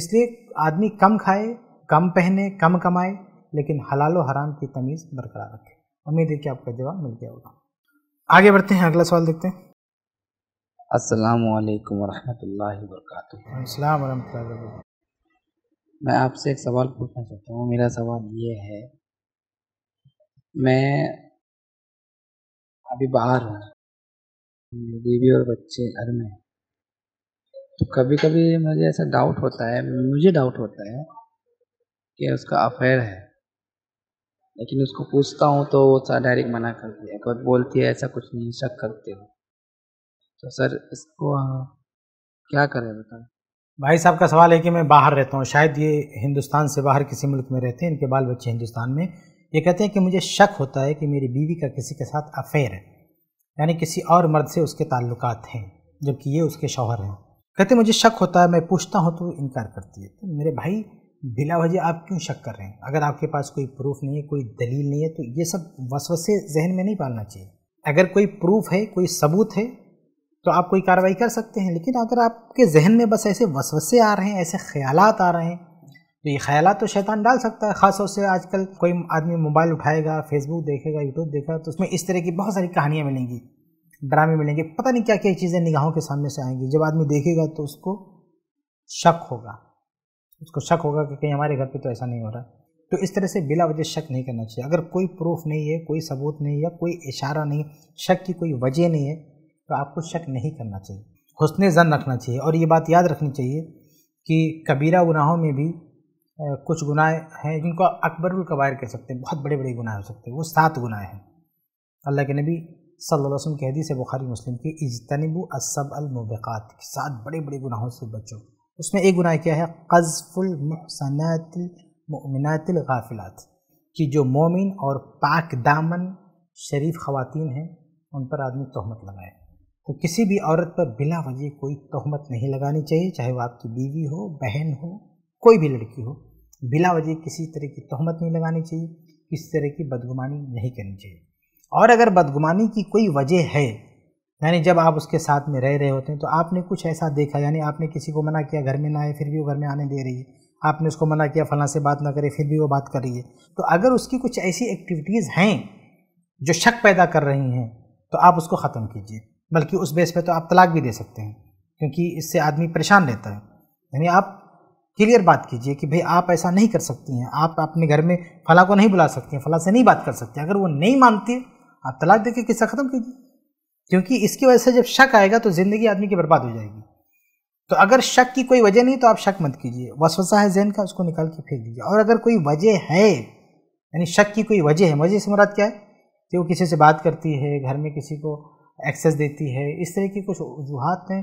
Speaker 1: इसलिए आदमी कम खाए कम पहने कम कमाए लेकिन हलाल हराम की तमीज़ बरकरार रखे उम्मीद है कि आपका जवाब मिल गया होगा
Speaker 4: आगे बढ़ते हैं अगला सवाल देखते हैं अस्सलाम वरह वरहमतुल्लाहि वरकatuh मैं आपसे एक सवाल पूछना चाहता हूँ मेरा सवाल ये है मैं अभी बाहर हूँ बीवी और बच्चे घर में तो कभी कभी मुझे ऐसा डाउट होता है मुझे डाउट होता है कि उसका अफेयर है लेकिन उसको पूछता हूँ तो वो डायरेक्ट मना करती है अगर बोलती है ऐसा कुछ नहीं शक करते हो तो सर इसको क्या करें बताए
Speaker 1: भाई साहब का सवाल है कि मैं बाहर रहता हूँ शायद ये हिंदुस्तान से बाहर किसी मुल्क में रहते हैं इनके बाल बच्चे हिंदुस्तान में ये कहते हैं कि मुझे शक होता है कि मेरी बीवी का किसी के साथ अफेयर है यानी किसी और मर्द से उसके ताल्लुक हैं जबकि ये उसके शौहर हैं कहते मुझे शक होता है मैं पूछता हूँ तो इनकार करती है तो मेरे भाई बिला वजह आप क्यों शक कर रहे हैं अगर आपके पास कोई प्रूफ नहीं है कोई दलील नहीं है तो ये सब वसवसे जहन में नहीं पालना चाहिए अगर कोई प्रूफ है कोई सबूत है तो आप कोई कार्रवाई कर सकते हैं लेकिन अगर आपके जहन में बस ऐसे वसवसे आ रहे हैं ऐसे ख्याल आ रहे हैं तो ये ख्याल तो शैतान डाल सकता है ख़ासतौर से आजकल कोई आदमी मोबाइल उठाएगा फेसबुक देखेगा यूट्यूब देखेगा तो उसमें इस तरह की बहुत सारी कहानियाँ मिलेंगी ड्रामे मिलेंगे पता नहीं क्या क्या चीज़ें निगाहों के सामने से आएंगी जब आदमी देखेगा तो उसको शक होगा उसको शक होगा कि कहीं हमारे घर पे तो ऐसा नहीं हो रहा तो इस तरह से बिला वजह शक नहीं करना चाहिए अगर कोई प्रूफ नहीं है कोई सबूत नहीं है कोई इशारा नहीं शक की कोई वजह नहीं है तो आपको शक नहीं करना चाहिए हुसन जन रखना चाहिए और ये बात याद रखनी चाहिए कि कबीरा गुनाहों में भी कुछ गुनाह हैं जिनको अकबरुल कबायर कह सकते हैं बहुत बड़े बड़े गुनाह हो सकते हैं वो सात गुनाह हैं अल्लाह के नबी सल्लल्लाहु अलैहि वसल्लम की हदीस है बुखारी मुस्लिम की इजतनबू असब अलमोबात सात बड़े बड़े गुनाहों से बचो उसमें एक गुनाह क्या है कज़फ़ुलमसनातमिनतगाफिलत कि जो मोमिन और पाक दामन शरीफ खवातीन हैं उन पर आदमी तहमत लगाए तो किसी भी औरत पर बिला वजह कोई तहमत नहीं लगानी चाहिए चाहे वो आपकी बीवी हो बहन हो कोई भी लड़की हो बिला वजह किसी तरह की तहमत नहीं लगानी चाहिए किसी तरह की बदगुमानी नहीं करनी चाहिए और अगर बदगुमानी की कोई वजह है यानी जब आप उसके साथ में रह रहे होते हैं तो आपने कुछ ऐसा देखा यानी आपने किसी को मना किया घर में ना आए फिर भी वो घर में आने दे रही है आपने उसको मना किया फला से बात ना करे फिर भी वो बात कर रही है तो अगर उसकी कुछ ऐसी एक्टिविटीज़ हैं जो शक पैदा कर रही हैं तो आप उसको ख़त्म कीजिए बल्कि उस बेस पर तो आप तलाक भी दे सकते हैं क्योंकि इससे आदमी परेशान रहता है यानी आप क्लियर बात कीजिए कि भाई आप ऐसा नहीं कर सकती हैं आप अपने घर में फला को नहीं बुला सकती हैं फला से नहीं बात कर सकते अगर वो नहीं मानती है आप तलाक के किस्सा ख़त्म कीजिए क्योंकि इसकी वजह से जब शक आएगा तो ज़िंदगी आदमी की बर्बाद हो जाएगी तो अगर शक की कोई वजह नहीं तो आप शक मत कीजिए वसवसा है जहन का उसको निकाल के फेंक दीजिए और अगर कोई वजह है यानी शक की कोई वजह है वजह से मुराद क्या है कि वो किसी से बात करती है घर में किसी को एक्सेस देती है इस तरह की कुछ वजूहत हैं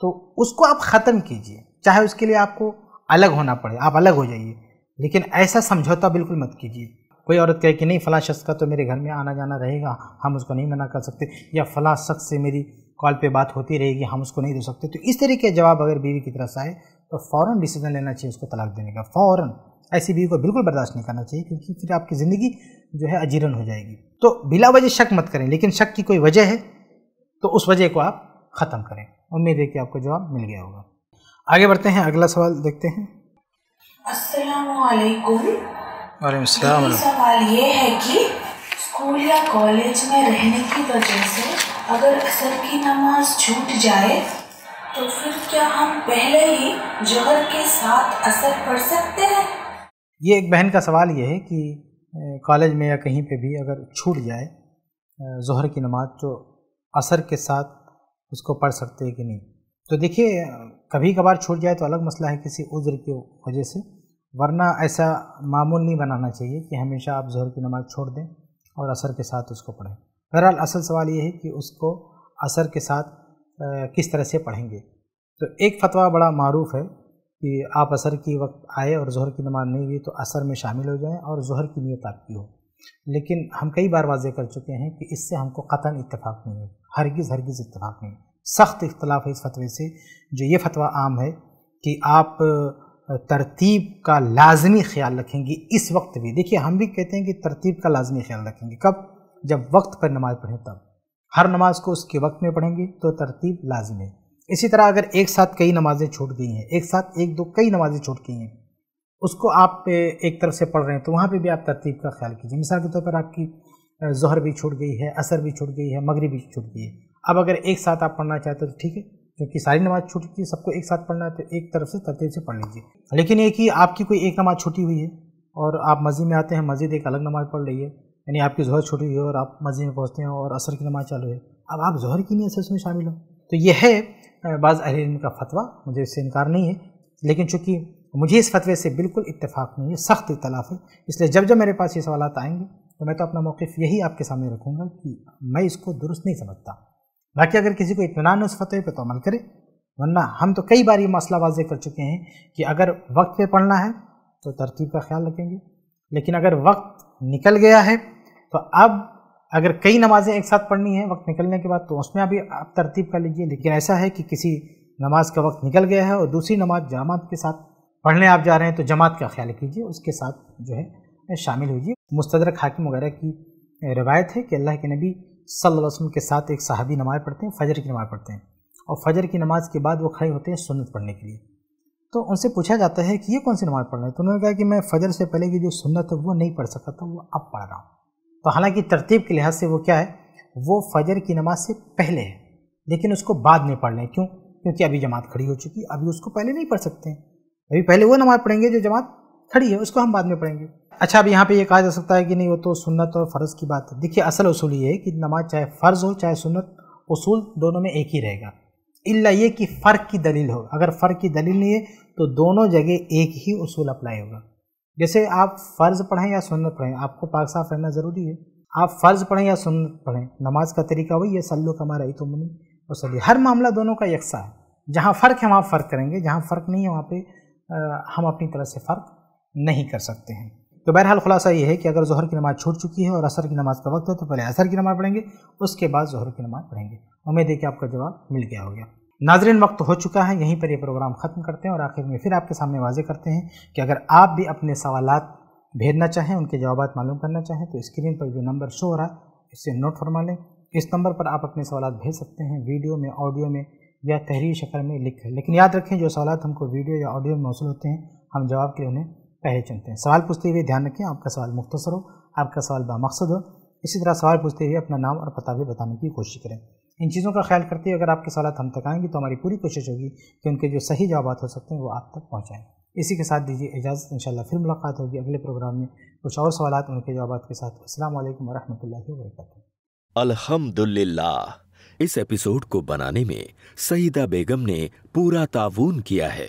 Speaker 1: तो उसको आप ख़त्म कीजिए चाहे उसके लिए आपको अलग होना पड़े आप अलग हो जाइए लेकिन ऐसा समझौता बिल्कुल मत कीजिए कोई औरत कहे कि नहीं फ़ला शख्स का तो मेरे घर में आना जाना रहेगा हम उसको नहीं मना कर सकते या फला शख्स से मेरी कॉल पे बात होती रहेगी हम उसको नहीं दे सकते तो इस तरीके के जवाब अगर बीवी की तरफ से आए तो फ़ौर डिसीजन लेना चाहिए उसको तलाक देने का फ़ौर ऐसी बीवी को बिल्कुल बर्दाश्त नहीं करना चाहिए क्योंकि फिर आपकी ज़िंदगी जो है अजीरन हो जाएगी तो बिला वजह शक मत करें लेकिन शक की कोई वजह है तो उस वजह को आप ख़त्म करें उम्मीद है कि आपको जवाब मिल गया होगा आगे बढ़ते हैं अगला सवाल देखते हैं
Speaker 4: अस्सलाम वालेकुम सवाल ये है कि स्कूल या कॉलेज में रहने की वजह से अगर असर की नमाज छूट जाए तो फिर क्या हम पहले ही जहर के साथ असर पढ़ सकते हैं
Speaker 1: ये एक बहन का सवाल ये है कि कॉलेज में या कहीं पे भी अगर छूट जाए जहर की नमाज तो असर के साथ उसको पढ़ सकते हैं कि नहीं तो देखिए कभी कभार छूट जाए तो अलग मसला है किसी उज्र की वजह से वरना ऐसा मामूल नहीं बनाना चाहिए कि हमेशा आप जहर की नमाज़ छोड़ दें और असर के साथ उसको पढ़ें बहरहाल असल सवाल ये है कि उसको असर के साथ आ, किस तरह से पढ़ेंगे तो एक फतवा बड़ा मरूफ है कि आप असर की वक्त आए और जहर की नमाज़ नहीं हुई तो असर में शामिल हो जाएं और जहर की नीयत आपकी हो लेकिन हम कई बार वाजे कर चुके हैं कि इससे हमको क़तन इतफाक़ नहीं है हरगिज़ हरगिज़ इतफाक़ नहीं सख्त इख्तलाफ है इस फतवे से जो ये फतवा आम है कि आप तरतीब का लाजमी ख्याल रखेंगे इस वक्त भी देखिए हम भी कहते हैं कि तरतीब का लाजमी ख्याल रखेंगे कब जब वक्त पर नमाज़ पढ़ें तब हर नमाज को उसके वक्त में पढ़ेंगे तो तरतीब लाजमी है इसी तरह अगर एक साथ कई नमाज़ें छूट गई हैं एक साथ एक दो कई नमाज़ें छूट गई हैं उसको आप एक तरफ से पढ़ रहे हैं तो वहाँ पर भी आप तरतीब का ख्याल कीजिए मिसाल के तौर पर आपकी जहर भी छूट गई है असर भी छूट गई है मगरब भी छूट गई है अब अगर एक साथ आप पढ़ना चाहते हो तो ठीक है क्योंकि सारी नमाज छूट की सबको एक साथ पढ़ना है तो एक तरफ से तरतीब से पढ़ लीजिए लेकिन ये कि आपकी कोई एक नमाज छूटी हुई है और आप मस्जिद में आते हैं मस्जिद एक अलग नमाज पढ़ रही है यानी आपकी जहर छूटी हुई है और आप मस्जिद में पहुँचते हैं और असर की नमाज चालू है अब आप जहर की नहीं असर उसमें शामिल हो तो यह है बाज़ अहर का फतवा मुझे इससे इनकार नहीं है लेकिन चूँकि मुझे इस फतवे से बिल्कुल इतफाक़ नहीं है सख्त इतलाफ़ है इसलिए जब जब मेरे पास ये सवाल आएंगे तो मैं तो अपना मौक़ यही आपके सामने रखूँगा कि मैं इसको दुरुस्त नहीं समझता बाकी अगर किसी को इतमान उस फतेह पर तो अमल करे वरना हम तो कई बार ये मसला वाजे कर चुके हैं कि अगर वक्त पे पढ़ना है तो तरतीब का ख्याल रखेंगे लेकिन अगर वक्त निकल गया है तो अब अगर कई नमाज़ें एक साथ पढ़नी हैं वक्त निकलने के बाद तो उसमें अभी आप तरतीब कर लीजिए लेकिन ऐसा है कि किसी नमाज का वक्त निकल गया है और दूसरी नमाज जमात के साथ पढ़ने आप जा रहे हैं तो जमात का ख्याल कीजिए उसके साथ जो है शामिल होइए मुस्तरक हाकिम वगैरह की रवायत है कि अल्लाह के नबी सल्लल्लाहु अलैहि वसल्लम के साथ एक साहबी नमाज़ पढ़ते हैं फजर की नमाज़ पढ़ते हैं और फजर की नमाज़ के बाद वो खड़े होते हैं सुन्नत पढ़ने के लिए तो उनसे पूछा जाता है कि ये कौन सी नमाज़ पढ़ रहे हैं तो उन्होंने कहा कि मैं फजर से पहले की जो सुन्नत है वो नहीं पढ़ सकता था तो वो अब पढ़ रहा हूँ तो हालांकि तरतीब के लिहाज से वो क्या है वो फजर की नमाज से पहले है लेकिन उसको बाद में पढ़ लें क्यों क्योंकि अभी जमात खड़ी हो चुकी है अभी उसको पहले नहीं पढ़ सकते हैं अभी पहले वो नमाज़ पढ़ेंगे जो जमात खड़ी है उसको हम बाद में पढ़ेंगे अच्छा अब यहाँ पे ये कहा जा सकता है कि नहीं वो तो सुन्नत और फ़र्ज़ की बात है देखिए असल उसूल ये है कि नमाज चाहे फ़र्ज़ हो चाहे सुन्नत उसूल दोनों में एक ही रहेगा इल्ला ये कि फ़र्क की दलील हो अगर फ़र्क की दलील नहीं है तो दोनों जगह एक ही उसूल अप्लाई होगा जैसे आप फ़र्ज़ पढ़ें या सुन्नत पढ़ें आपको पाक साफ रहना ज़रूरी है आप फ़र्ज़ पढ़ें या सुन्नत पढ़ें नमाज का तरीका वही है सल्लो कमा रही तो मुनी और सली हर मामला दोनों का यकसा है जहाँ फ़र्क है वहाँ फ़र्क करेंगे जहाँ फ़र्क नहीं है वहाँ पर हम अपनी तरह से फ़र्क नहीं कर सकते हैं तो बहरहाल खुलासा ये है कि अगर जहर की नमाज़ छूट चुकी है और असर की नमाज़ का वक्त है तो पहले असर की नमाज़ पढ़ेंगे उसके बाद जहर की नमाज़ पढ़ेंगे उम्मीद है कि आपका जवाब मिल गया होगा नाजरन वक्त हो चुका है यहीं पर यह प्रोग्राम ख़त्म करते हैं और आखिर में फिर आपके सामने वाजे करते हैं कि अगर आप भी अपने सवाल भेजना चाहें उनके जवाब मालूम करना चाहें तो स्क्रीन पर जो नंबर शो हो रहा है इससे नोट फरमा लें इस नंबर पर आप अपने सवाल भेज सकते हैं वीडियो में ऑडियो में या तहरीर शक्ल में लिख लेकिन याद रखें जो सवाल हमको वीडियो या ऑडियो में मौसू होते हैं हम जवाब के उन्हें पहले चुनते हैं सवाल पूछते हुए ध्यान रखें आपका सवाल मुख्तसर हो आपका सवाल बामकसद हो इसी तरह सवाल पूछते हुए अपना नाम और पता भी बताने की कोशिश करें इन चीज़ों का ख्याल करते हुए अगर आपके सवाल हम तक आएंगे तो हमारी पूरी कोशिश होगी कि उनके जो सही जवाब हो सकते हैं वो आप तक पहुँचाएँ इसी के साथ दीजिए इजाज़त इन फिर मुलाकात होगी अगले प्रोग्राम में कुछ और सवाल उनके जवाब के साथ असल वरहमल वर्क
Speaker 2: अलहमदुल्ला इस एपिसोड को बनाने में सईदा बेगम ने पूरा ताउन किया है